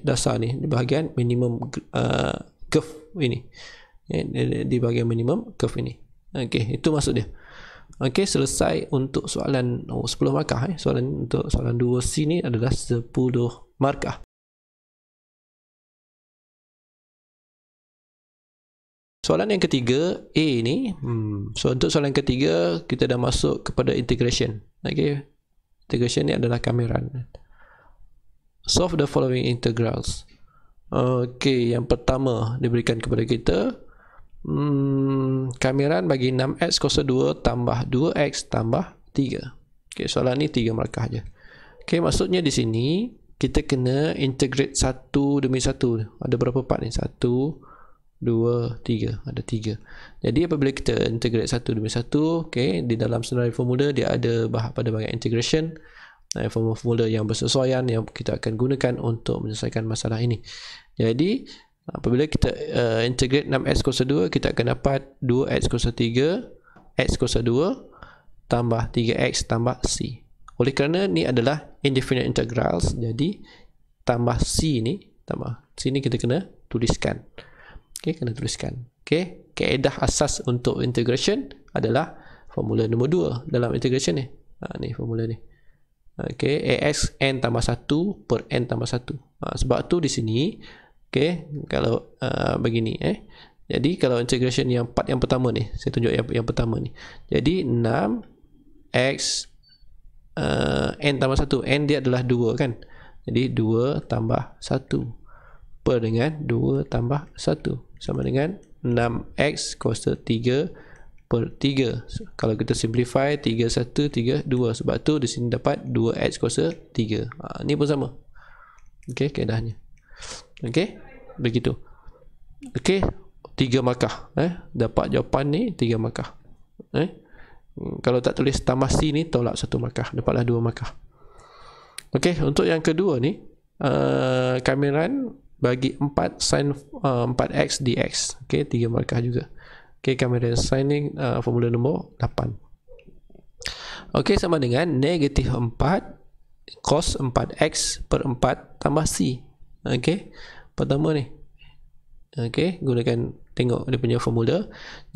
dasar ni di bahagian minimum uh, curve ini eh, di bahagian minimum curve ini okey itu maksud dia okey selesai untuk soalan oh, 10 markah eh. soalan untuk soalan 2C ni adalah 10 markah Soalan yang ketiga A ni hmm, so untuk soalan ketiga kita dah masuk kepada integration okey integration ni adalah kameran solve the following integrals ok eh, yang pertama diberikan kepada kita hmm, kamiran bagi 6x kos 2 tambah 2x tambah 3 ok soalan ni 3 markah je ok maksudnya di sini kita kena integrate satu demi satu ada berapa part ni satu dua tiga ada tiga jadi apabila kita integrate satu demi satu okay, di dalam senarai formula dia ada bahagian pada bahagian integration eh, form of folder yang bersesuaian yang kita akan gunakan untuk menyelesaikan masalah ini. Jadi apabila kita uh, integrate 6x kuasa 2 kita akan dapat 2x kuasa 3 x kuasa 2 tambah 3x tambah c. Oleh kerana ni adalah indefinite integrals jadi tambah c ni tambah c ni kita kena tuliskan. Okey kena tuliskan. Okey kaedah asas untuk integration adalah formula nombor 2 dalam integration ni. Ha, ni formula ni. Okey, AX N tambah 1 per N tambah 1. Uh, ha, sebab tu di sini, okey, kalau uh, begini eh. Jadi kalau integration yang part yang pertama ni, saya tunjuk yang, yang pertama ni. Jadi 6 X uh, N tambah 1. N dia adalah 2 kan. Jadi 2 tambah 1 per dengan 2 tambah 1 sama dengan 6X kuasa per 3 kalau kita simplify 3 1 3 sebab tu di sini dapat 2x kuasa 3 ha, ni pun sama ok keadaannya ok begitu ok 3 markah eh? dapat jawapan ni 3 markah eh? Hmm, kalau tak tulis tambah C ni tolak 1 markah dapatlah 2 markah ok untuk yang kedua ni uh, eh, kameran bagi 4 sin uh, 4x dx ok 3 markah juga Okay, kami ada signing uh, formula nombor 8. Okay, sama dengan negatif 4 cos 4x per 4 tambah c. Okay, pertama ni. Okay, gunakan tengok dia punya formula.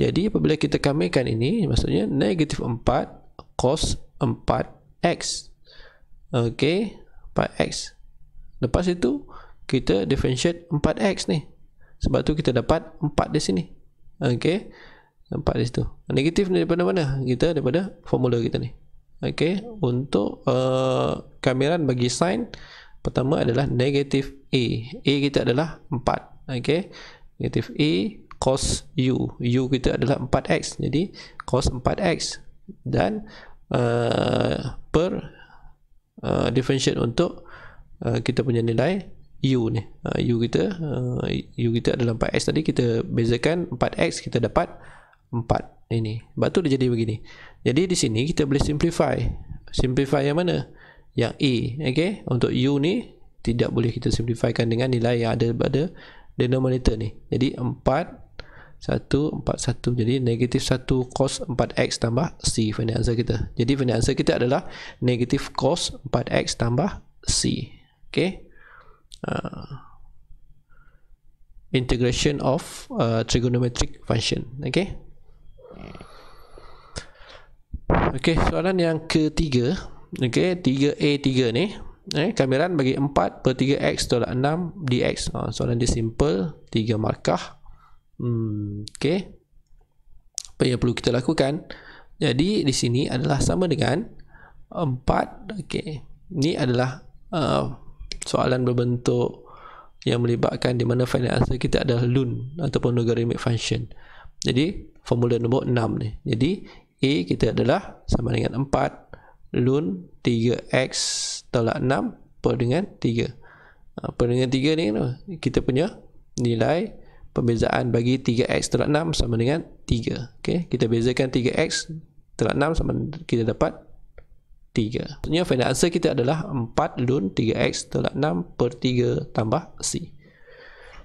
Jadi, apabila kita kamerkan ini, maksudnya negatif 4 cos 4x. Okay, 4x. Lepas itu, kita differentiate 4x ni. Sebab tu kita dapat 4 di sini. Okey. Nampak di situ. Negatif ni daripada mana? Kita daripada formula kita ni. Okey, untuk uh, kamiran bagi sign pertama adalah negatif A. A kita adalah 4. Okey. Negatif A cos U. U kita adalah 4x. Jadi cos 4x dan uh, per uh, differentiate untuk uh, kita punya nilai U ni uh, U kita uh, U kita adalah 4X tadi kita bezakan 4X kita dapat 4 ini sebab tu dia jadi begini jadi di sini kita boleh simplify simplify yang mana yang A ok untuk U ni tidak boleh kita simplifykan dengan nilai yang ada pada denominator ni jadi 4 1 4, 1 jadi negatif 1 cos 4x tambah c final answer kita jadi final answer kita adalah negatif cos 4x tambah c okey uh, integration of uh, trigonometric function okay okay soalan yang ketiga okay 3a 3 ni eh kameran bagi 4 per 3x tolak 6 dx uh, soalan dia simple 3 markah hmm, okay apa yang perlu kita lakukan jadi di sini adalah sama dengan 4 okay ni adalah uh, soalan berbentuk yang melibatkan di mana final answer kita adalah loon ataupun logarithmic function. Jadi, formula nombor 6 ni. Jadi, A kita adalah sama dengan 4 loon 3x tolak 6 per dengan 3. Ah, per dengan 3 ni kita punya nilai pembezaan bagi 3x tolak 6 sama dengan 3. Okay? Kita bezakan 3x tolak 6 sama kita dapat 3. 3. Sebenarnya final answer kita adalah 4 lun 3x tolak 6 per 3 tambah C.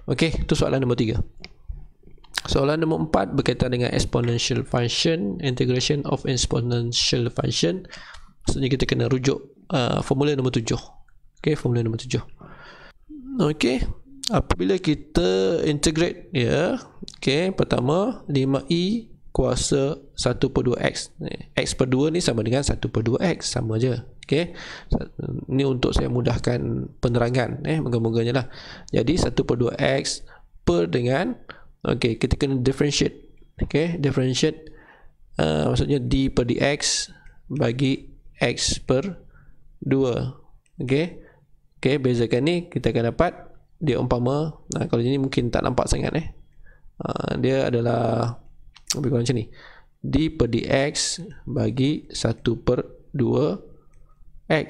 Ok, itu soalan nombor 3. Soalan nombor 4 berkaitan dengan exponential function, integration of exponential function. Maksudnya kita kena rujuk uh, formula nombor 7. Ok, formula nombor 7. Ok, apabila kita integrate, ya. Yeah. Ok, pertama 5i kuasa 1 per 2x x per 2 ni sama dengan 1 per 2x sama je okay. ni untuk saya mudahkan penerangan eh, moga-moganya lah jadi 1 per 2x per dengan okay, kita kena differentiate okay, differentiate uh, maksudnya d per dx bagi x per 2 okay. Okay, bezakan ni kita akan dapat dia umpama nah, kalau ni mungkin tak nampak sangat eh. Uh, dia adalah lebih kurang macam ni d per dx bagi 1 per 2x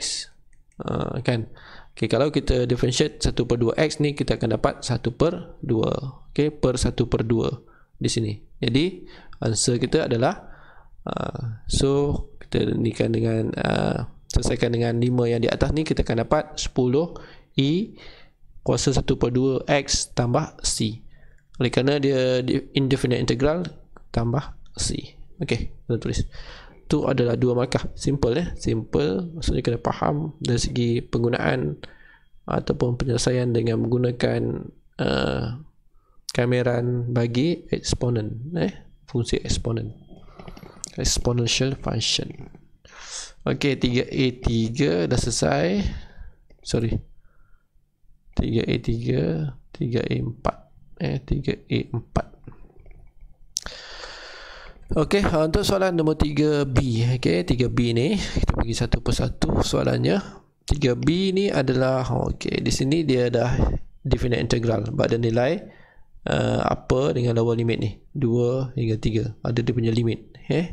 uh, ah, kan ok kalau kita differentiate 1 per 2x ni kita akan dapat 1 per 2 okay per 1 per 2 di sini jadi answer kita adalah uh, so kita nikan dengan uh, selesaikan dengan 5 yang di atas ni kita akan dapat 10 e kuasa 1 per 2x tambah c oleh kerana dia indefinite integral tambah C ok kita tulis tu adalah dua markah simple ya eh? simple maksudnya kena faham dari segi penggunaan ataupun penyelesaian dengan menggunakan uh, kameran bagi exponent eh fungsi exponent exponential function ok 3A3 dah selesai sorry 3A3 3A4 eh 3A4 Okey, uh, untuk soalan nombor 3B, okey, 3B ni kita bagi satu persatu soalannya. 3B ni adalah okey, di sini dia dah definite integral bab nilai uh, apa dengan lower limit ni? 2 hingga 3. Ada dia punya limit, okey. Eh?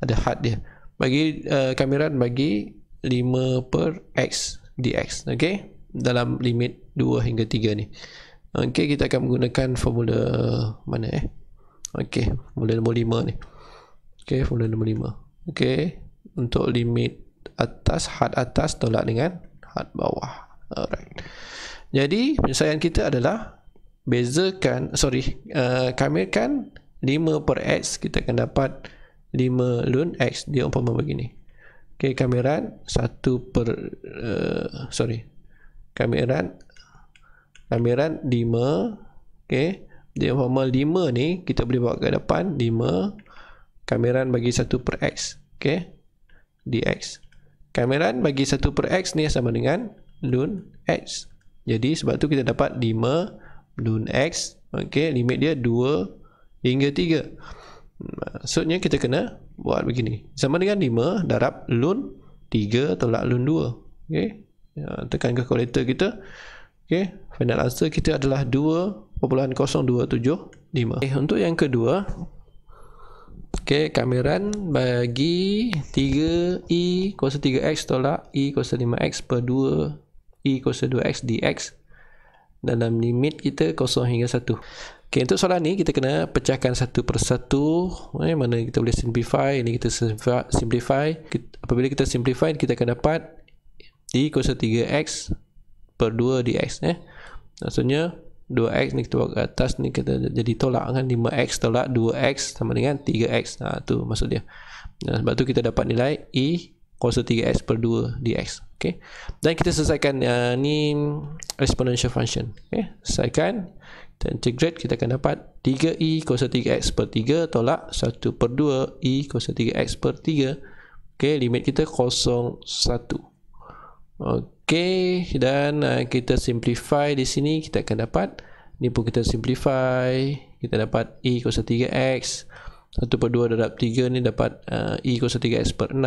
Ada had dia. Bagi uh, kamiran bagi 5 per x dx, okey. Dalam limit 2 hingga 3 ni. Okey, kita akan menggunakan formula mana eh? Okey, formula nombor 5 ni. Okey, formula nombor 5. Okey, untuk limit atas had atas tolak dengan had bawah. Alright. Jadi, penyelesaian kita adalah bezakan, sorry, uh, kan 5 per x kita akan dapat 5 ln x dia umpama begini. Okey, kamiran 1 per uh, sorry. Kamiran kamiran 5 okey dia umpama 5 ni kita boleh bawa ke depan 5 kameran bagi 1 per x ok dx kameran bagi 1 per x ni sama dengan lun x jadi sebab tu kita dapat 5 lun x ok limit dia 2 hingga 3 maksudnya kita kena buat begini sama dengan 5 darab lun 3 tolak lun 2 ok ya, tekan ke kalkulator kita ok final answer kita adalah 0.275. okay, eh, untuk yang kedua Okay, kameran bagi 3i kuasa 3x tolak i kuasa 5x per 2 i kuasa 2x dx dalam limit kita 0 hingga 1 Okay, untuk soalan ni kita kena pecahkan satu persatu eh, mana kita boleh simplify ini kita simplify apabila kita simplify kita akan dapat i kuasa 3x per 2 dx eh. maksudnya 2x ni kita bawa ke atas ni kita jadi tolak kan 5x tolak 2x sama dengan 3x nah ha, tu maksud dia nah, sebab tu kita dapat nilai e kuasa 3x per 2 dx okay. dan kita selesaikan uh, ni exponential function okay. selesaikan kita integrate kita akan dapat 3e kuasa 3x per 3 tolak 1 per 2 e kuasa 3x per 3 e okay, limit kita kosong 1 Okey, dan uh, kita simplify di sini kita akan dapat ni pun kita simplify kita dapat E kuasa 3X 1 per 2 darab 3 ni dapat uh, eh, E kuasa 3X per 6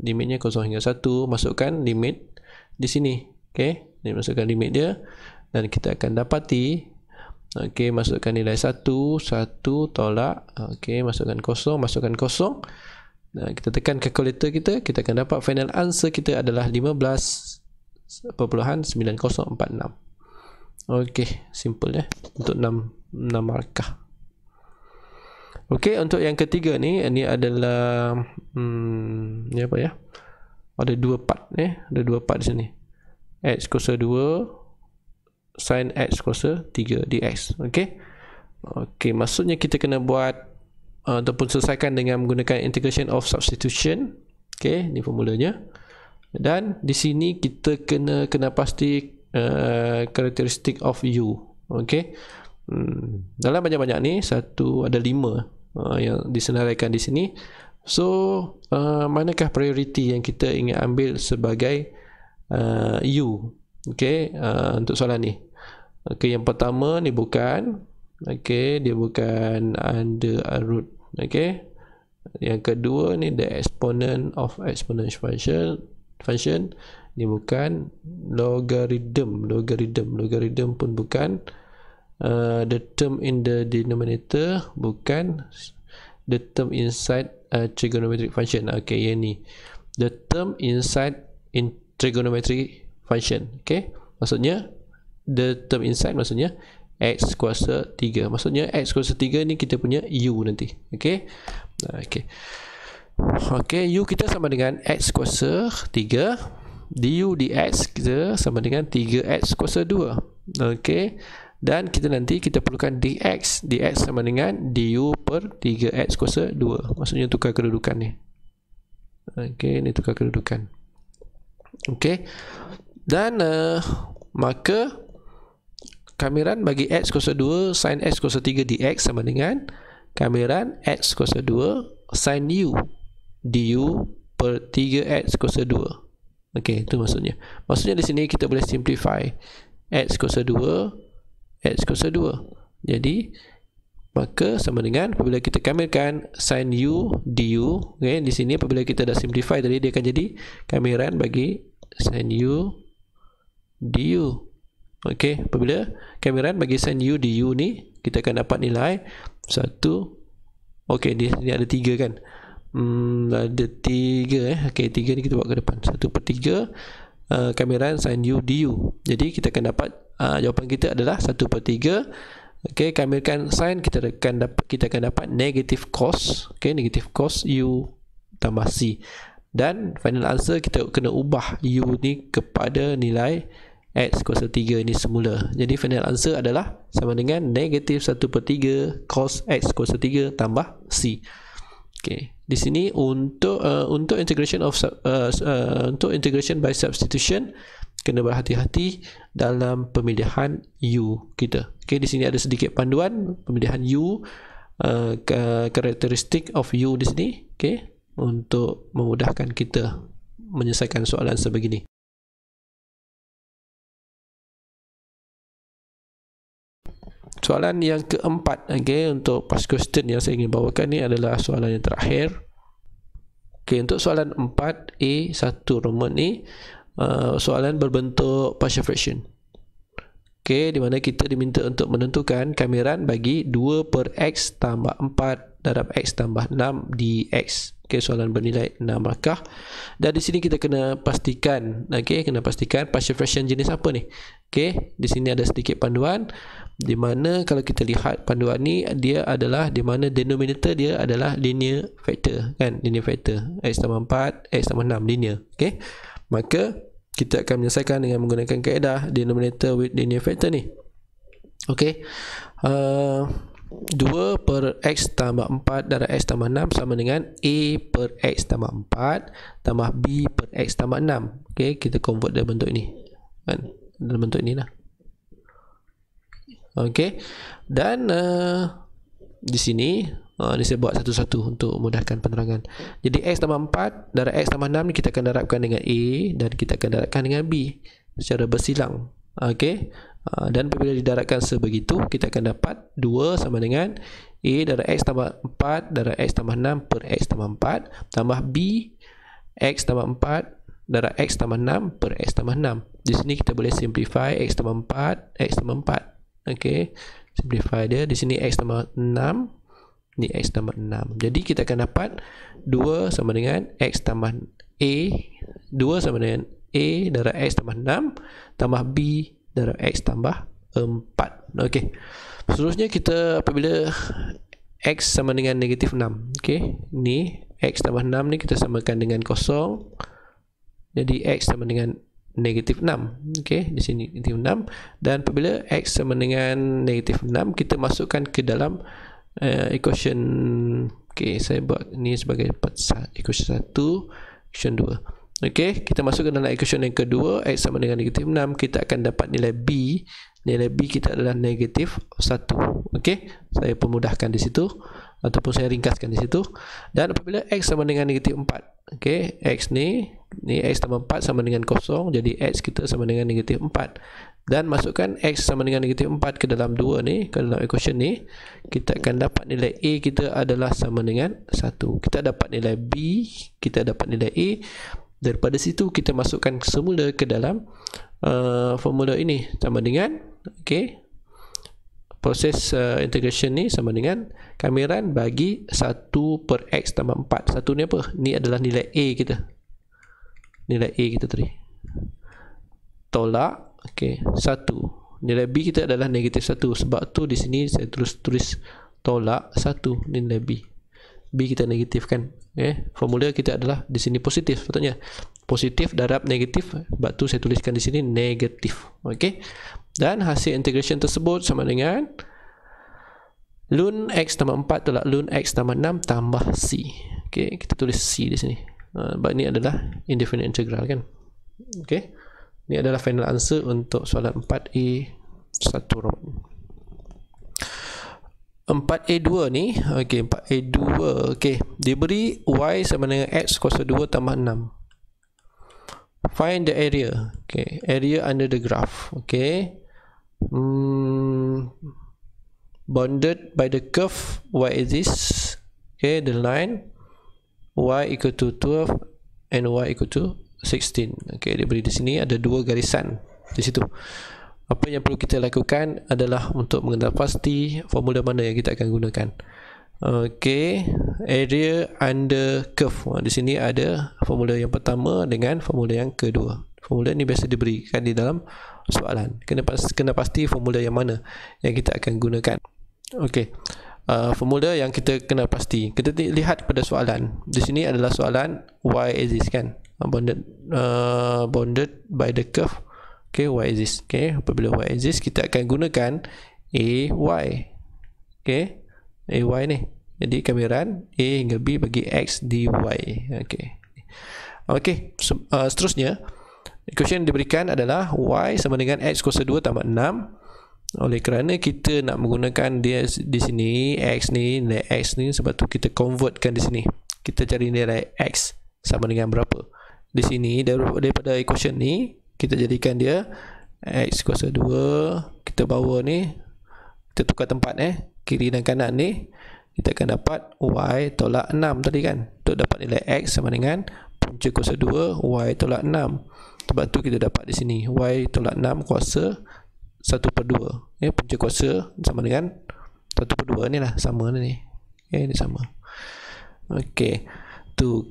limitnya 0 hingga 1 masukkan limit di sini Okey, ni masukkan limit dia dan kita akan dapati Okey, masukkan nilai 1 1 tolak Okey, masukkan kosong masukkan kosong. Nah kita tekan calculator kita kita akan dapat final answer kita adalah 15.9046 ok simple ya untuk 6 6 markah Okey untuk yang ketiga ni ini adalah hmm, ni apa ya ada dua part eh ada dua part di sini x kuasa 2 sin x kuasa 3 dx ok ok maksudnya kita kena buat uh, ataupun selesaikan dengan menggunakan integration of substitution okey ni formulanya dan di sini kita kena kena pasti uh, of u okey hmm. dalam banyak-banyak ni satu ada lima uh, yang disenaraikan di sini so uh, manakah prioriti yang kita ingin ambil sebagai uh, u okey uh, untuk soalan ni okey yang pertama ni bukan okay, dia bukan under root okay. yang kedua ni the exponent of exponential function function ni bukan logarithm logarithm logarithm pun bukan uh, the term in the denominator bukan the term inside uh, trigonometric function okay yang ni the term inside in trigonometric function okay maksudnya the term inside maksudnya x kuasa 3 maksudnya x kuasa 3 ni kita punya u nanti okey? Okey, ok u kita sama dengan x kuasa 3 du dx kita sama dengan 3x kuasa 2 okey? dan kita nanti kita perlukan dx dx sama dengan du per 3x kuasa 2 maksudnya tukar kedudukan ni okey? ni tukar kedudukan okey? dan uh, maka kamiran bagi x kuasa 2 sin x kuasa 3 dx sama dengan kamiran x kuasa 2 sin u du per 3x kuasa 2 ok itu maksudnya maksudnya di sini kita boleh simplify x kuasa 2 x kuasa 2 jadi maka sama dengan apabila kita kamirkan sin u du okay, di sini apabila kita dah simplify tadi dia akan jadi kamiran bagi sin u du Okey, apabila kameran bagi sign U di U ni, kita akan dapat nilai 1. Okey, di sini ada 3 kan. Hmm, ada 3 eh. Okey, 3 ni kita buat ke depan. 1 per 3 uh, kameran sign U di U. Jadi, kita akan dapat uh, jawapan kita adalah 1 per 3. Okey, kamerakan sign kita akan dapat kita akan dapat negative cos. Okey, negative cos U tambah C. Dan final answer kita kena ubah U ni kepada nilai X kuasa 3 ini semula Jadi final answer adalah Sama dengan negatif 1 per 3 Cos X kuasa 3 tambah C Okay Di sini untuk uh, untuk integration of uh, uh, Untuk integration by substitution Kena berhati-hati Dalam pemilihan U kita Okay di sini ada sedikit panduan Pemilihan U uh, Karakteristik of U di sini Okay Untuk memudahkan kita Menyelesaikan soalan sebegini Soalan yang keempat okay, untuk past question yang saya ingin bawakan ni adalah soalan yang terakhir. Okay, untuk soalan empat, A, satu Roman ni, uh, soalan berbentuk partial fraction. Okay, di mana kita diminta untuk menentukan kamiran bagi 2 per X tambah 4 darab X tambah 6 di X okay, soalan bernilai 6 markah dan di sini kita kena pastikan okay, kena pastikan partial fraction jenis apa ni okay, di sini ada sedikit panduan di mana kalau kita lihat panduan ni dia adalah di mana denominator dia adalah linear factor kan linear factor X tambah 4 X tambah 6 linear okay? maka kita akan menyelesaikan dengan menggunakan kaedah denominator with linear factor ni Okay uh, 2 per x tambah 4 darab x tambah 6 sama dengan a per x tambah 4 tambah b per x tambah 6 ok kita convert dalam bentuk ini, kan dalam bentuk ini lah ok dan uh, di sini uh, ni saya buat satu-satu untuk mudahkan penerangan jadi x tambah 4 darab x tambah 6 ni kita akan darabkan dengan a dan kita akan darabkan dengan b secara bersilang Okey. Uh, dan apabila didaratkan sebegitu, kita akan dapat 2 sama dengan A darat X tambah 4 darat X tambah 6 per X tambah 4 tambah B X tambah 4 darah X tambah 6 per X tambah 6. Di sini kita boleh simplify X tambah 4, X tambah 4. Okey. Simplify dia. Di sini X tambah 6. Ni X tambah 6. Jadi kita akan dapat 2 sama dengan X tambah A 2 sama dengan A darah X tambah 6 tambah B darab X tambah 4 ok seterusnya kita apabila X sama dengan negatif 6 ok ni X tambah 6 ni kita samakan dengan kosong jadi X sama dengan negatif 6 ok di sini negatif 6 dan apabila X sama dengan negatif 6 kita masukkan ke dalam uh, equation ok saya buat ni sebagai equation 1 equation 2 Okey, kita masuk ke dalam equation yang kedua, x sama dengan negatif 6, kita akan dapat nilai b. Nilai b kita adalah negatif 1. Okey, saya pemudahkan di situ ataupun saya ringkaskan di situ. Dan apabila x sama dengan negatif 4, okey, x ni, ni x sama 4 sama dengan kosong, jadi x kita sama dengan negatif 4. Dan masukkan x sama dengan negatif 4 ke dalam 2 ni, ke dalam equation ni, kita akan dapat nilai a kita adalah sama dengan 1. Kita dapat nilai b, kita dapat nilai a daripada situ kita masukkan semula ke dalam uh, formula ini sama dengan okey? proses uh, integration ni sama dengan kamiran bagi 1 per x tambah 4 satu ni apa? ni adalah nilai A kita nilai A kita tadi tolak okey? Satu. nilai B kita adalah negatif satu. sebab tu di sini saya terus tulis tolak satu nilai B B kita negatif kan. Okay. Ya, formula kita adalah di sini positif. Sepatutnya positif darab negatif. Sebab tu saya tuliskan di sini negatif. Okay. Dan hasil integration tersebut sama dengan ln x tambah 4 tolak ln x tambah 6 tambah c. Okay. Kita tulis c di sini. Sebab ha, uh, ini adalah indefinite integral kan. Okay. Ini adalah final answer untuk soalan 4A satu rumah. 4A2 ni ok 4A2 ok diberi Y sama dengan X kuasa 2 tambah 6 find the area ok area under the graph ok hmm, bounded by the curve Y axis ok the line Y equal to 12 and Y equal to 16 ok diberi di sini ada dua garisan di situ apa yang perlu kita lakukan adalah untuk mengenal pasti formula mana yang kita akan gunakan Okay, area under curve ha, di sini ada formula yang pertama dengan formula yang kedua formula ni biasa diberikan di dalam soalan kena, pas kena pasti formula yang mana yang kita akan gunakan Okay. Uh, formula yang kita kena pasti kita lihat pada soalan di sini adalah soalan y exists kan ha, bounded uh, bonded by the curve okay, y exists okay, apabila y exists kita akan gunakan ay okay, ay ni jadi kami run a hingga b bagi x y. okay. Okay, so, uh, seterusnya equation yang diberikan adalah y sama dengan x kuasa 2 tambah 6 oleh kerana kita nak menggunakan dia di sini x ni nilai x ni sebab tu kita convertkan di sini kita cari nilai x sama dengan berapa di sini daripada equation ni kita jadikan dia x kuasa 2 kita bawa ni kita tukar tempat eh kiri dan kanan ni kita akan dapat y tolak 6 tadi kan untuk dapat nilai x sama dengan punca kuasa 2 y tolak 6 sebab tu kita dapat di sini y tolak 6 kuasa 1 per 2 eh, punca kuasa sama dengan 1 per 2 ni lah sama ni eh, ni sama ok tu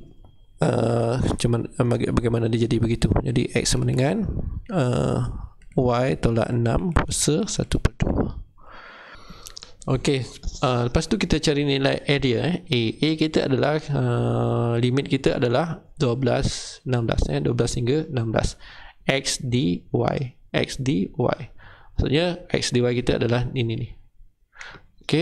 Eh, cuman eh, bagaimana dia jadi begitu jadi x sama dengan uh, eh, y tolak 6 kuasa 1 per 2 ok uh, lepas tu kita cari nilai area eh. a. a kita adalah uh, limit kita adalah 12 16 eh. 12 hingga 16 x dy x dy maksudnya x dy kita adalah ini ni ok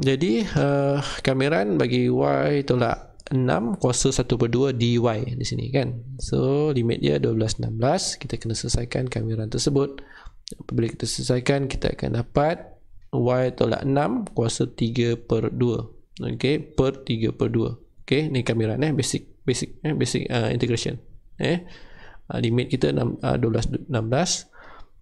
jadi uh, kameran bagi y tolak 6 kuasa 1 per 2 dy di sini kan so limit dia 12 16 kita kena selesaikan kamiran tersebut apabila kita selesaikan kita akan dapat y tolak 6 kuasa 3 per 2 ok per 3 per 2 ok ni kamiran eh basic basic eh basic uh, integration eh uh, limit kita 6, uh, 12 16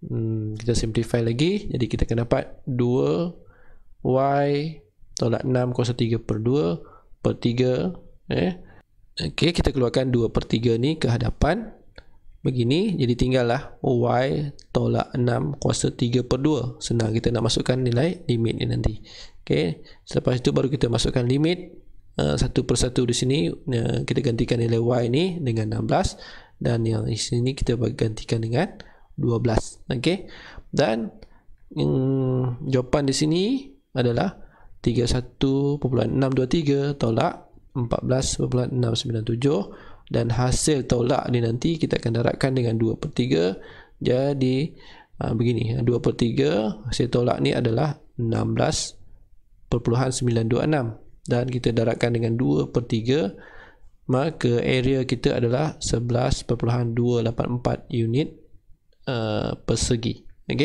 hmm, kita simplify lagi jadi kita akan dapat 2 y tolak 6 kuasa 3 per 2 per eh. Okey, kita keluarkan 2 per 3 ni ke hadapan. Begini, jadi tinggallah y tolak 6 kuasa 3 per 2. Senang kita nak masukkan nilai limit ni nanti. Okey, selepas itu baru kita masukkan limit. Uh, eh, 1 per 1 di sini, uh, kita gantikan nilai y ni dengan 16. Dan yang di sini kita gantikan dengan 12. Okey, dan um, jawapan di sini adalah 31.623 tolak 14.697 dan hasil tolak ni nanti kita akan daratkan dengan 2 per 3 jadi aa, ha, begini 2 per 3 hasil tolak ni adalah 16.926 dan kita daratkan dengan 2 per 3 maka area kita adalah 11.284 unit aa, eh, persegi ok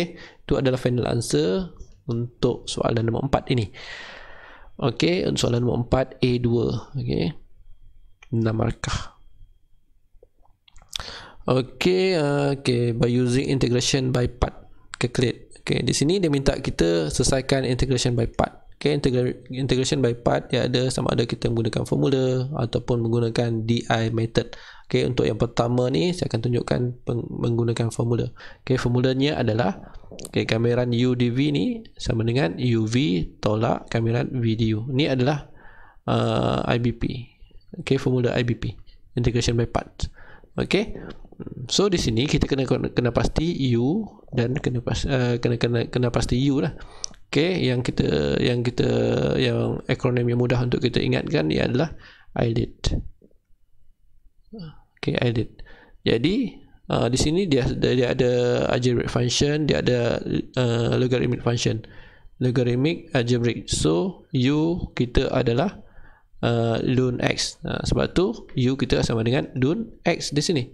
itu adalah final answer untuk soalan nombor 4 ini Okey, soalan nombor 4 A2. Okey. 6 markah. Okey, uh, okey by using integration by part calculate. Okey, di sini dia minta kita selesaikan integration by part. okay, integra- integration by part dia ada sama ada kita menggunakan formula ataupun menggunakan DI method. Okey, untuk yang pertama ni saya akan tunjukkan menggunakan formula. Okey, formulanya adalah okey kamera UDV ni sama dengan UV tolak kamera video. Ni adalah uh, IBP. Okey, formula IBP. Integration by parts. Okey. So di sini kita kena kena pasti U dan kena uh, kena kena kena pasti U lah. Okey, yang kita yang kita yang akronim yang mudah untuk kita ingatkan ialah eyelid. E okay edit jadi uh, di sini dia, dia dia ada algebraic function dia ada uh, logarithmic function logarithmic algebraic so u kita adalah uh, ln x uh, sebab tu u kita sama dengan ln x di sini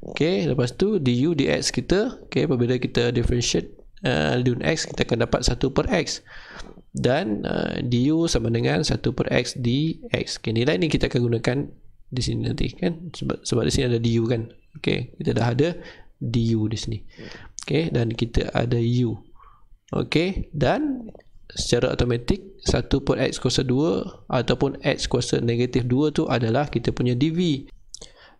Okay, lepas tu di du dx kita okay, apabila kita differentiate uh, ln x kita akan dapat 1 per x dan uh, du sama dengan 1 per x dx okay, nilai ni kita akan gunakan di sini nanti kan sebab sebab di sini ada du kan okey kita dah ada du di sini okey dan kita ada u okey dan secara automatik 1 per x kuasa 2 ataupun x kuasa negatif 2 tu adalah kita punya dv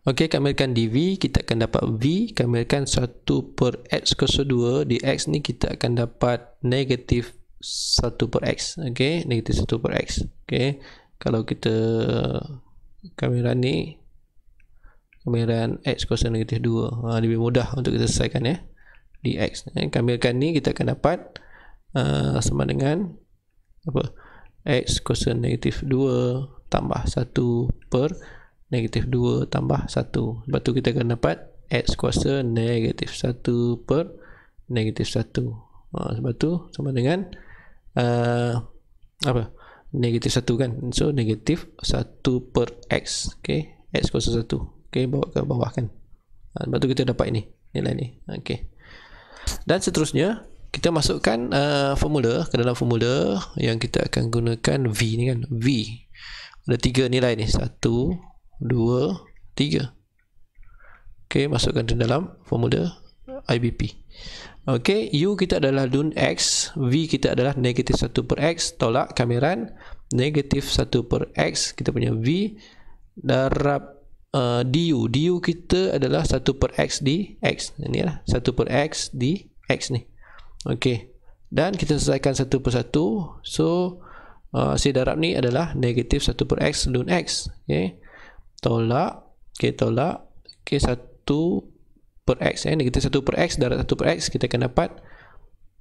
Okey, kamilkan dv, kita akan dapat v, kamilkan 1 per x kuasa 2, di x ni kita akan dapat negatif 1 per x, okey, negatif 1 per x, okey, kalau kita kamera ni kamera X kosong negatif 2 ha, lebih mudah untuk kita selesaikan ya di X ya. kamerakan ni kita akan dapat uh, sama dengan apa X kosong negatif 2 tambah 1 per negatif 2 tambah 1 sebab tu kita akan dapat X kuasa negatif 1 per negatif 1 ha, sebab tu sama dengan uh, apa negatif 1 kan so negatif 1 per x ok x kuasa 1 ok bawa ke bawah kan ah, sebab tu kita dapat ini nilai ni ok dan seterusnya kita masukkan uh, formula ke dalam formula yang kita akan gunakan V ni kan V ada tiga nilai ni 1 2 3 ok masukkan ke dalam formula IBP ok, u kita adalah dun x v kita adalah negatif 1 per x tolak kamiran negatif 1 per x kita punya v darab uh, du du kita adalah 1 lah, per x di x ni lah 1 per x di x ni ok dan kita selesaikan satu per satu so uh, si darab ni adalah negatif 1 per x dun x ok tolak ok tolak ok 1 per x eh. negatif 1 per x darat 1 per x kita akan dapat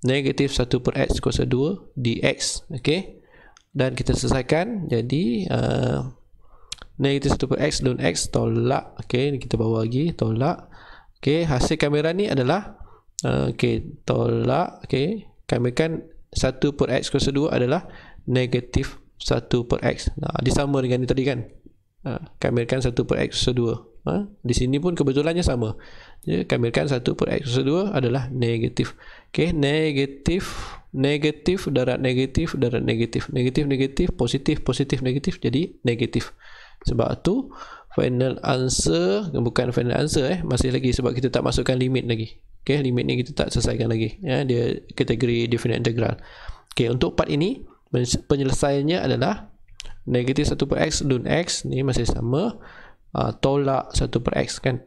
negatif 1 per x kuasa 2 dx ok dan kita selesaikan jadi uh, negatif 1 per x ln x tolak ok kita bawa lagi tolak ok hasil kamera ni adalah uh, ok tolak ok Kamera kan 1 per x kuasa 2 adalah negatif 1 per x nah, dia sama dengan ni tadi kan uh, kan 1 per x kuasa 2 uh, ah, di sini pun kebetulannya sama ya, kami berikan 1 per x kuasa 2 adalah negatif okay, negatif negatif darat negatif darat negatif negatif negatif positif positif negatif jadi negatif sebab tu final answer bukan final answer eh masih lagi sebab kita tak masukkan limit lagi okay, limit ni kita tak selesaikan lagi ya, dia kategori definite integral okay, untuk part ini penyelesaiannya adalah negatif 1 per x dun x ni masih sama uh, tolak 1 per x kan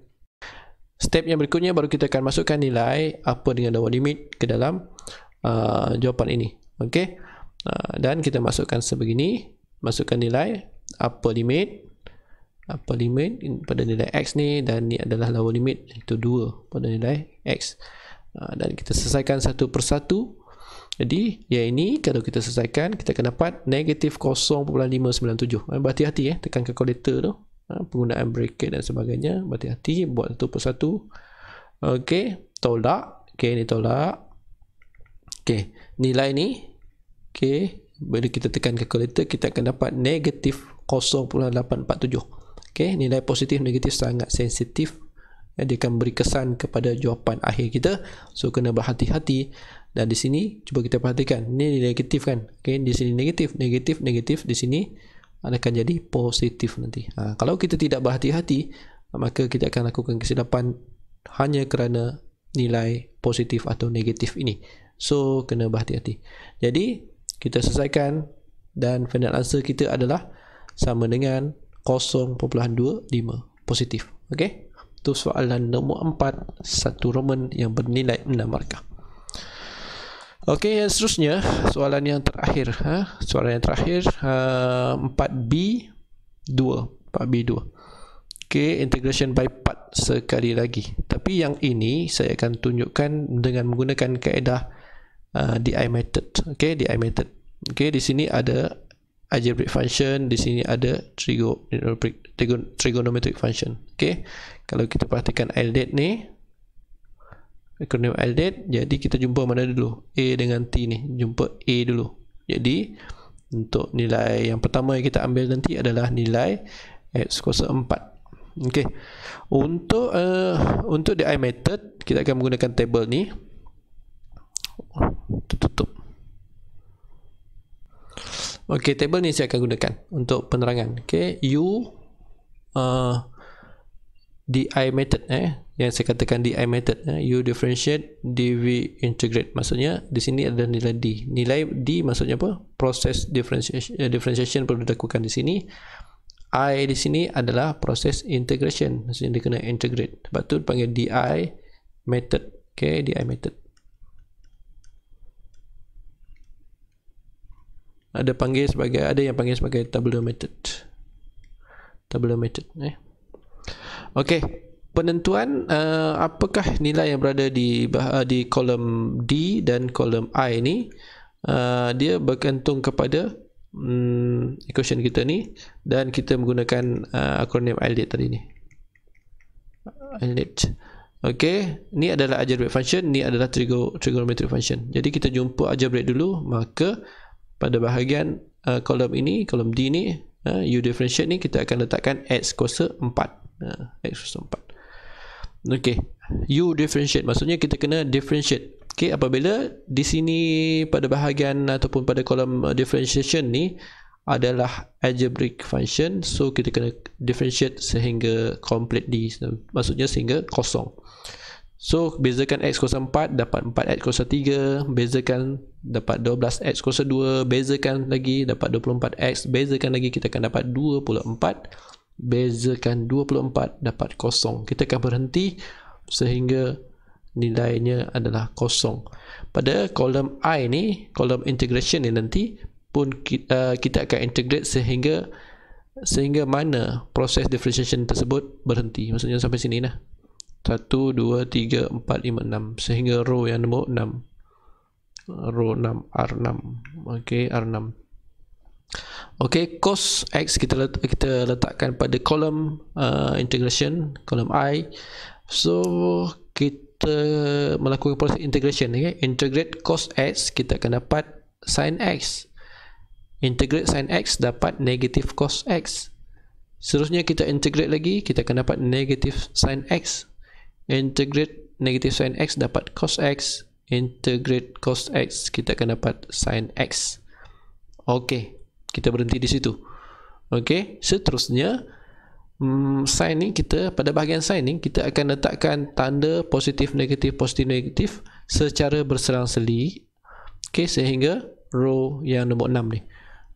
step yang berikutnya baru kita akan masukkan nilai apa dengan lower limit ke dalam uh, jawapan ini ok uh, dan kita masukkan sebegini masukkan nilai upper limit upper limit pada nilai x ni dan ni adalah lower limit itu 2 pada nilai x uh, dan kita selesaikan satu persatu jadi ya ini kalau kita selesaikan kita akan dapat negatif 0.597 eh, berhati-hati eh tekan calculator tu Ah, penggunaan bracket dan sebagainya berhati-hati buat satu persatu ok tolak ok ni tolak ok nilai ni ok bila kita tekan calculator kita akan dapat negatif 0.847 ok nilai positif negatif sangat sensitif eh, dia akan beri kesan kepada jawapan akhir kita so kena berhati-hati dan di sini cuba kita perhatikan ni negatif kan ok di sini negatif negatif negatif di sini akan jadi positif nanti. Ha, kalau kita tidak berhati-hati, maka kita akan lakukan kesilapan hanya kerana nilai positif atau negatif ini. So, kena berhati-hati. Jadi, kita selesaikan dan final answer kita adalah sama dengan 0.25 positif. Okey. Itu soalan nombor 4, satu Roman yang bernilai 6 markah. Okey, yang seterusnya soalan yang terakhir, ha? soalan yang terakhir uh, 4B 2, 4B 2. Okey, integration by part sekali lagi. Tapi yang ini saya akan tunjukkan dengan menggunakan kaedah uh, DI method. Okey, DI method. Okey, di sini ada algebraic function, di sini ada trigonometric function. Okey. Kalau kita perhatikan LDET ni, acronym LDAT jadi kita jumpa mana dulu A dengan T ni jumpa A dulu jadi untuk nilai yang pertama yang kita ambil nanti adalah nilai X kuasa 4 ok untuk uh, untuk DI method kita akan menggunakan table ni tutup ok table ni saya akan gunakan untuk penerangan ok U uh, DI method eh yang saya katakan DI method eh. U differentiate DV integrate maksudnya di sini ada nilai D nilai D maksudnya apa proses differentiation, uh, differentiation perlu dilakukan di sini I di sini adalah proses integration maksudnya dia kena integrate sebab tu panggil DI method ok DI method ada panggil sebagai ada yang panggil sebagai tabular method tabular method eh Okey, penentuan uh, apakah nilai yang berada di uh, di kolom D dan kolom I ni uh, dia bergantung kepada um, equation kita ni dan kita menggunakan uh, akronim ILDET tadi ni. ILDET. Okey, ni adalah algebraic function, ni adalah trigo, trigonometric function. Jadi kita jumpa algebraic dulu, maka pada bahagian uh, kolom ini, kolom D ni, uh, U differentiate ni kita akan letakkan x kuasa 4. Ah, X kuasa 4 Okay You differentiate Maksudnya kita kena differentiate Okay apabila Di sini Pada bahagian Ataupun pada kolom uh, Differentiation ni Adalah Algebraic function So kita kena Differentiate Sehingga complete Completely Maksudnya sehingga Kosong So Bezakan X kuasa 4 Dapat 4X kuasa 3 Bezakan Dapat 12X kuasa 2 Bezakan lagi Dapat 24X Bezakan lagi Kita akan dapat 24 24 bezakan 24 dapat kosong. Kita akan berhenti sehingga nilainya adalah kosong. Pada kolom I ni, kolom integration ni nanti pun kita, uh, kita akan integrate sehingga sehingga mana proses differentiation tersebut berhenti. Maksudnya sampai sini lah. 1, 2, 3, 4, 5, 6. Sehingga row yang nombor 6. Row 6, R6. Okay, R6. Okey, cos x kita let, kita letakkan pada kolom uh, integration, kolom i. So kita melakukan proses integration ni, okay? integrate cos x kita akan dapat sin x. Integrate sin x dapat negative cos x. Seterusnya kita integrate lagi, kita akan dapat negative sin x. Integrate negative sin x dapat cos x. Integrate cos x kita akan dapat sin x. Okey kita berhenti di situ okey seterusnya hmm, sign ni kita pada bahagian sign ni kita akan letakkan tanda positif negatif positif negatif secara berselang-seli okey sehingga row yang nombor 6 ni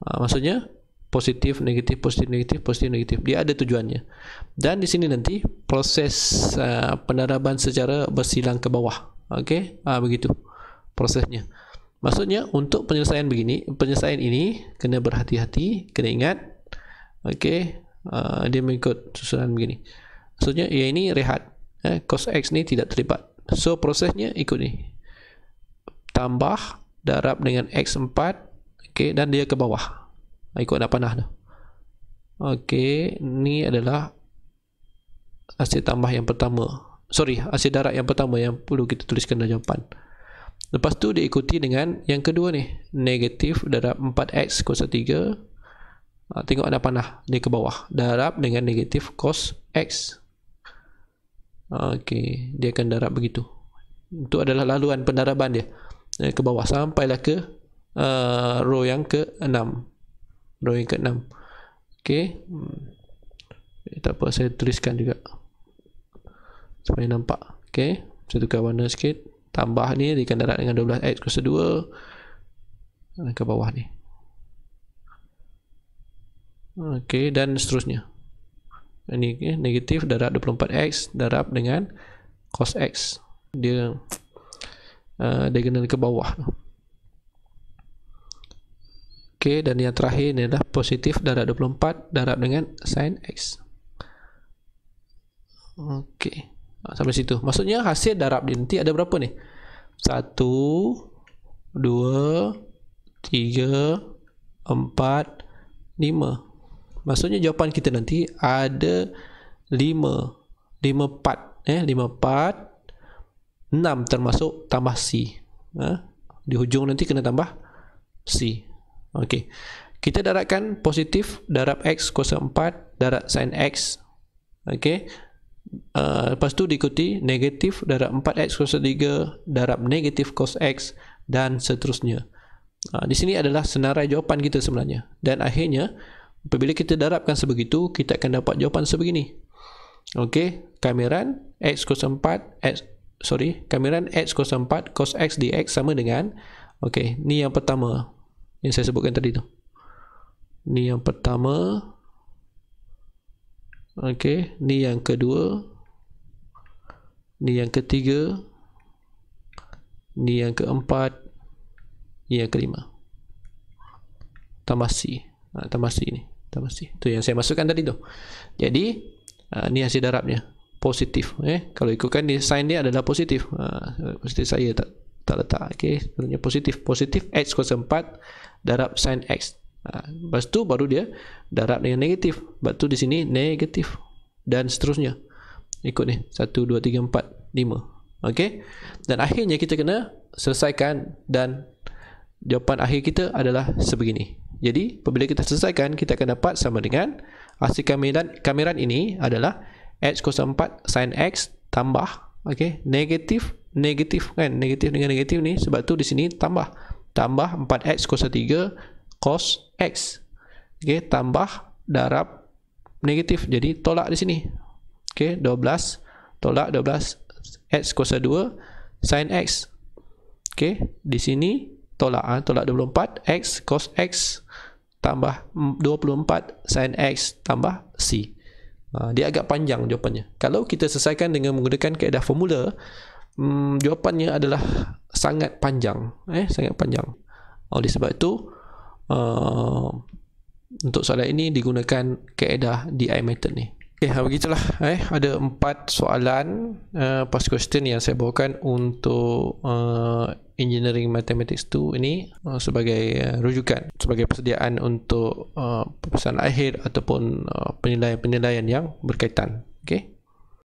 ha, maksudnya positif negatif positif negatif positif negatif dia ada tujuannya dan di sini nanti proses uh, ah, penerabaan secara bersilang ke bawah okey ha, begitu prosesnya Maksudnya untuk penyelesaian begini, penyelesaian ini kena berhati-hati, kena ingat. Okey, uh, dia mengikut susunan begini. Maksudnya ia ini rehat. Eh, cos x ni tidak terlibat. So prosesnya ikut ni. Tambah darab dengan x4 okey dan dia ke bawah. Ikut anak panah tu. Okey, ni adalah hasil tambah yang pertama. Sorry, hasil darab yang pertama yang perlu kita tuliskan dalam jawapan. Lepas tu diikuti dengan yang kedua ni Negatif darab 4x kuasa 3 Tengok ada panah Dia ke bawah Darab dengan negatif cos x ah, Okey, Dia akan darab begitu Itu adalah laluan pendaraban dia eh, Ke bawah Sampailah ke uh, Row yang ke 6 Row yang ke 6 Okey, hmm. eh, Tak apa saya tuliskan juga Supaya nampak Okey, Saya tukar warna sikit tambah ni di kendaraan dengan 12x02 ke bawah ni ok dan seterusnya ini okay, negatif darab 24x darab dengan cos x dia uh, diagonal ke bawah ok dan yang terakhir ni adalah positif darab 24 darab dengan sin x ok ok Ah, sampai situ. Maksudnya hasil darab dia nanti ada berapa ni? 1 2 3 4 5. Maksudnya jawapan kita nanti ada 5 5 part eh 5 part 6 termasuk tambah C. Ha? Di hujung nanti kena tambah C. Okey. Kita darabkan positif darab X kuasa 4 darab sin X. Okey uh, lepas tu diikuti negatif darab 4x kos 3 darab negatif kos x dan seterusnya uh, di sini adalah senarai jawapan kita sebenarnya dan akhirnya apabila kita darabkan sebegitu kita akan dapat jawapan sebegini ok kamiran x kos 4 x sorry kamiran x kos 4 kos x dx sama dengan ok ni yang pertama yang saya sebutkan tadi tu ni yang pertama Okey, ni yang kedua. Ni yang ketiga. Ni yang keempat. Ni yang kelima. Tambah C. Ha, tambah C ni. Tambah C. Tu yang saya masukkan tadi tu. Jadi, ha, ni hasil darabnya. Positif. Eh? Kalau ikutkan ni, sign dia adalah positif. Ha, positif saya tak tak letak. Okey, sebenarnya positif. Positif X kuasa 4 darab sin X Ha, lepas tu baru dia darab dengan negatif. Lepas tu di sini negatif. Dan seterusnya. Ikut ni. 1, 2, 3, 4, 5. Okay. Dan akhirnya kita kena selesaikan dan jawapan akhir kita adalah sebegini. Jadi, apabila kita selesaikan, kita akan dapat sama dengan hasil kameran, kameran ini adalah X04 sin X tambah okay, negatif negatif kan negatif dengan negatif ni sebab tu di sini tambah tambah 4x 03 cos x okay, tambah darab negatif jadi tolak di sini okay, 12 tolak 12 x kuasa 2 sin x okay, di sini tolak ah, tolak 24 x cos x tambah 24 sin x tambah c ah, dia agak panjang jawapannya kalau kita selesaikan dengan menggunakan kaedah formula hmm, jawapannya adalah sangat panjang eh sangat panjang oleh sebab itu uh, untuk soalan ini digunakan kaedah DI method ni Okay, eh, ha, begitulah. Eh, ada empat soalan uh, past question yang saya bawakan untuk uh, engineering mathematics 2 ini uh, sebagai uh, rujukan, sebagai persediaan untuk uh, perpisahan akhir ataupun uh, penilaian-penilaian yang berkaitan. Okay.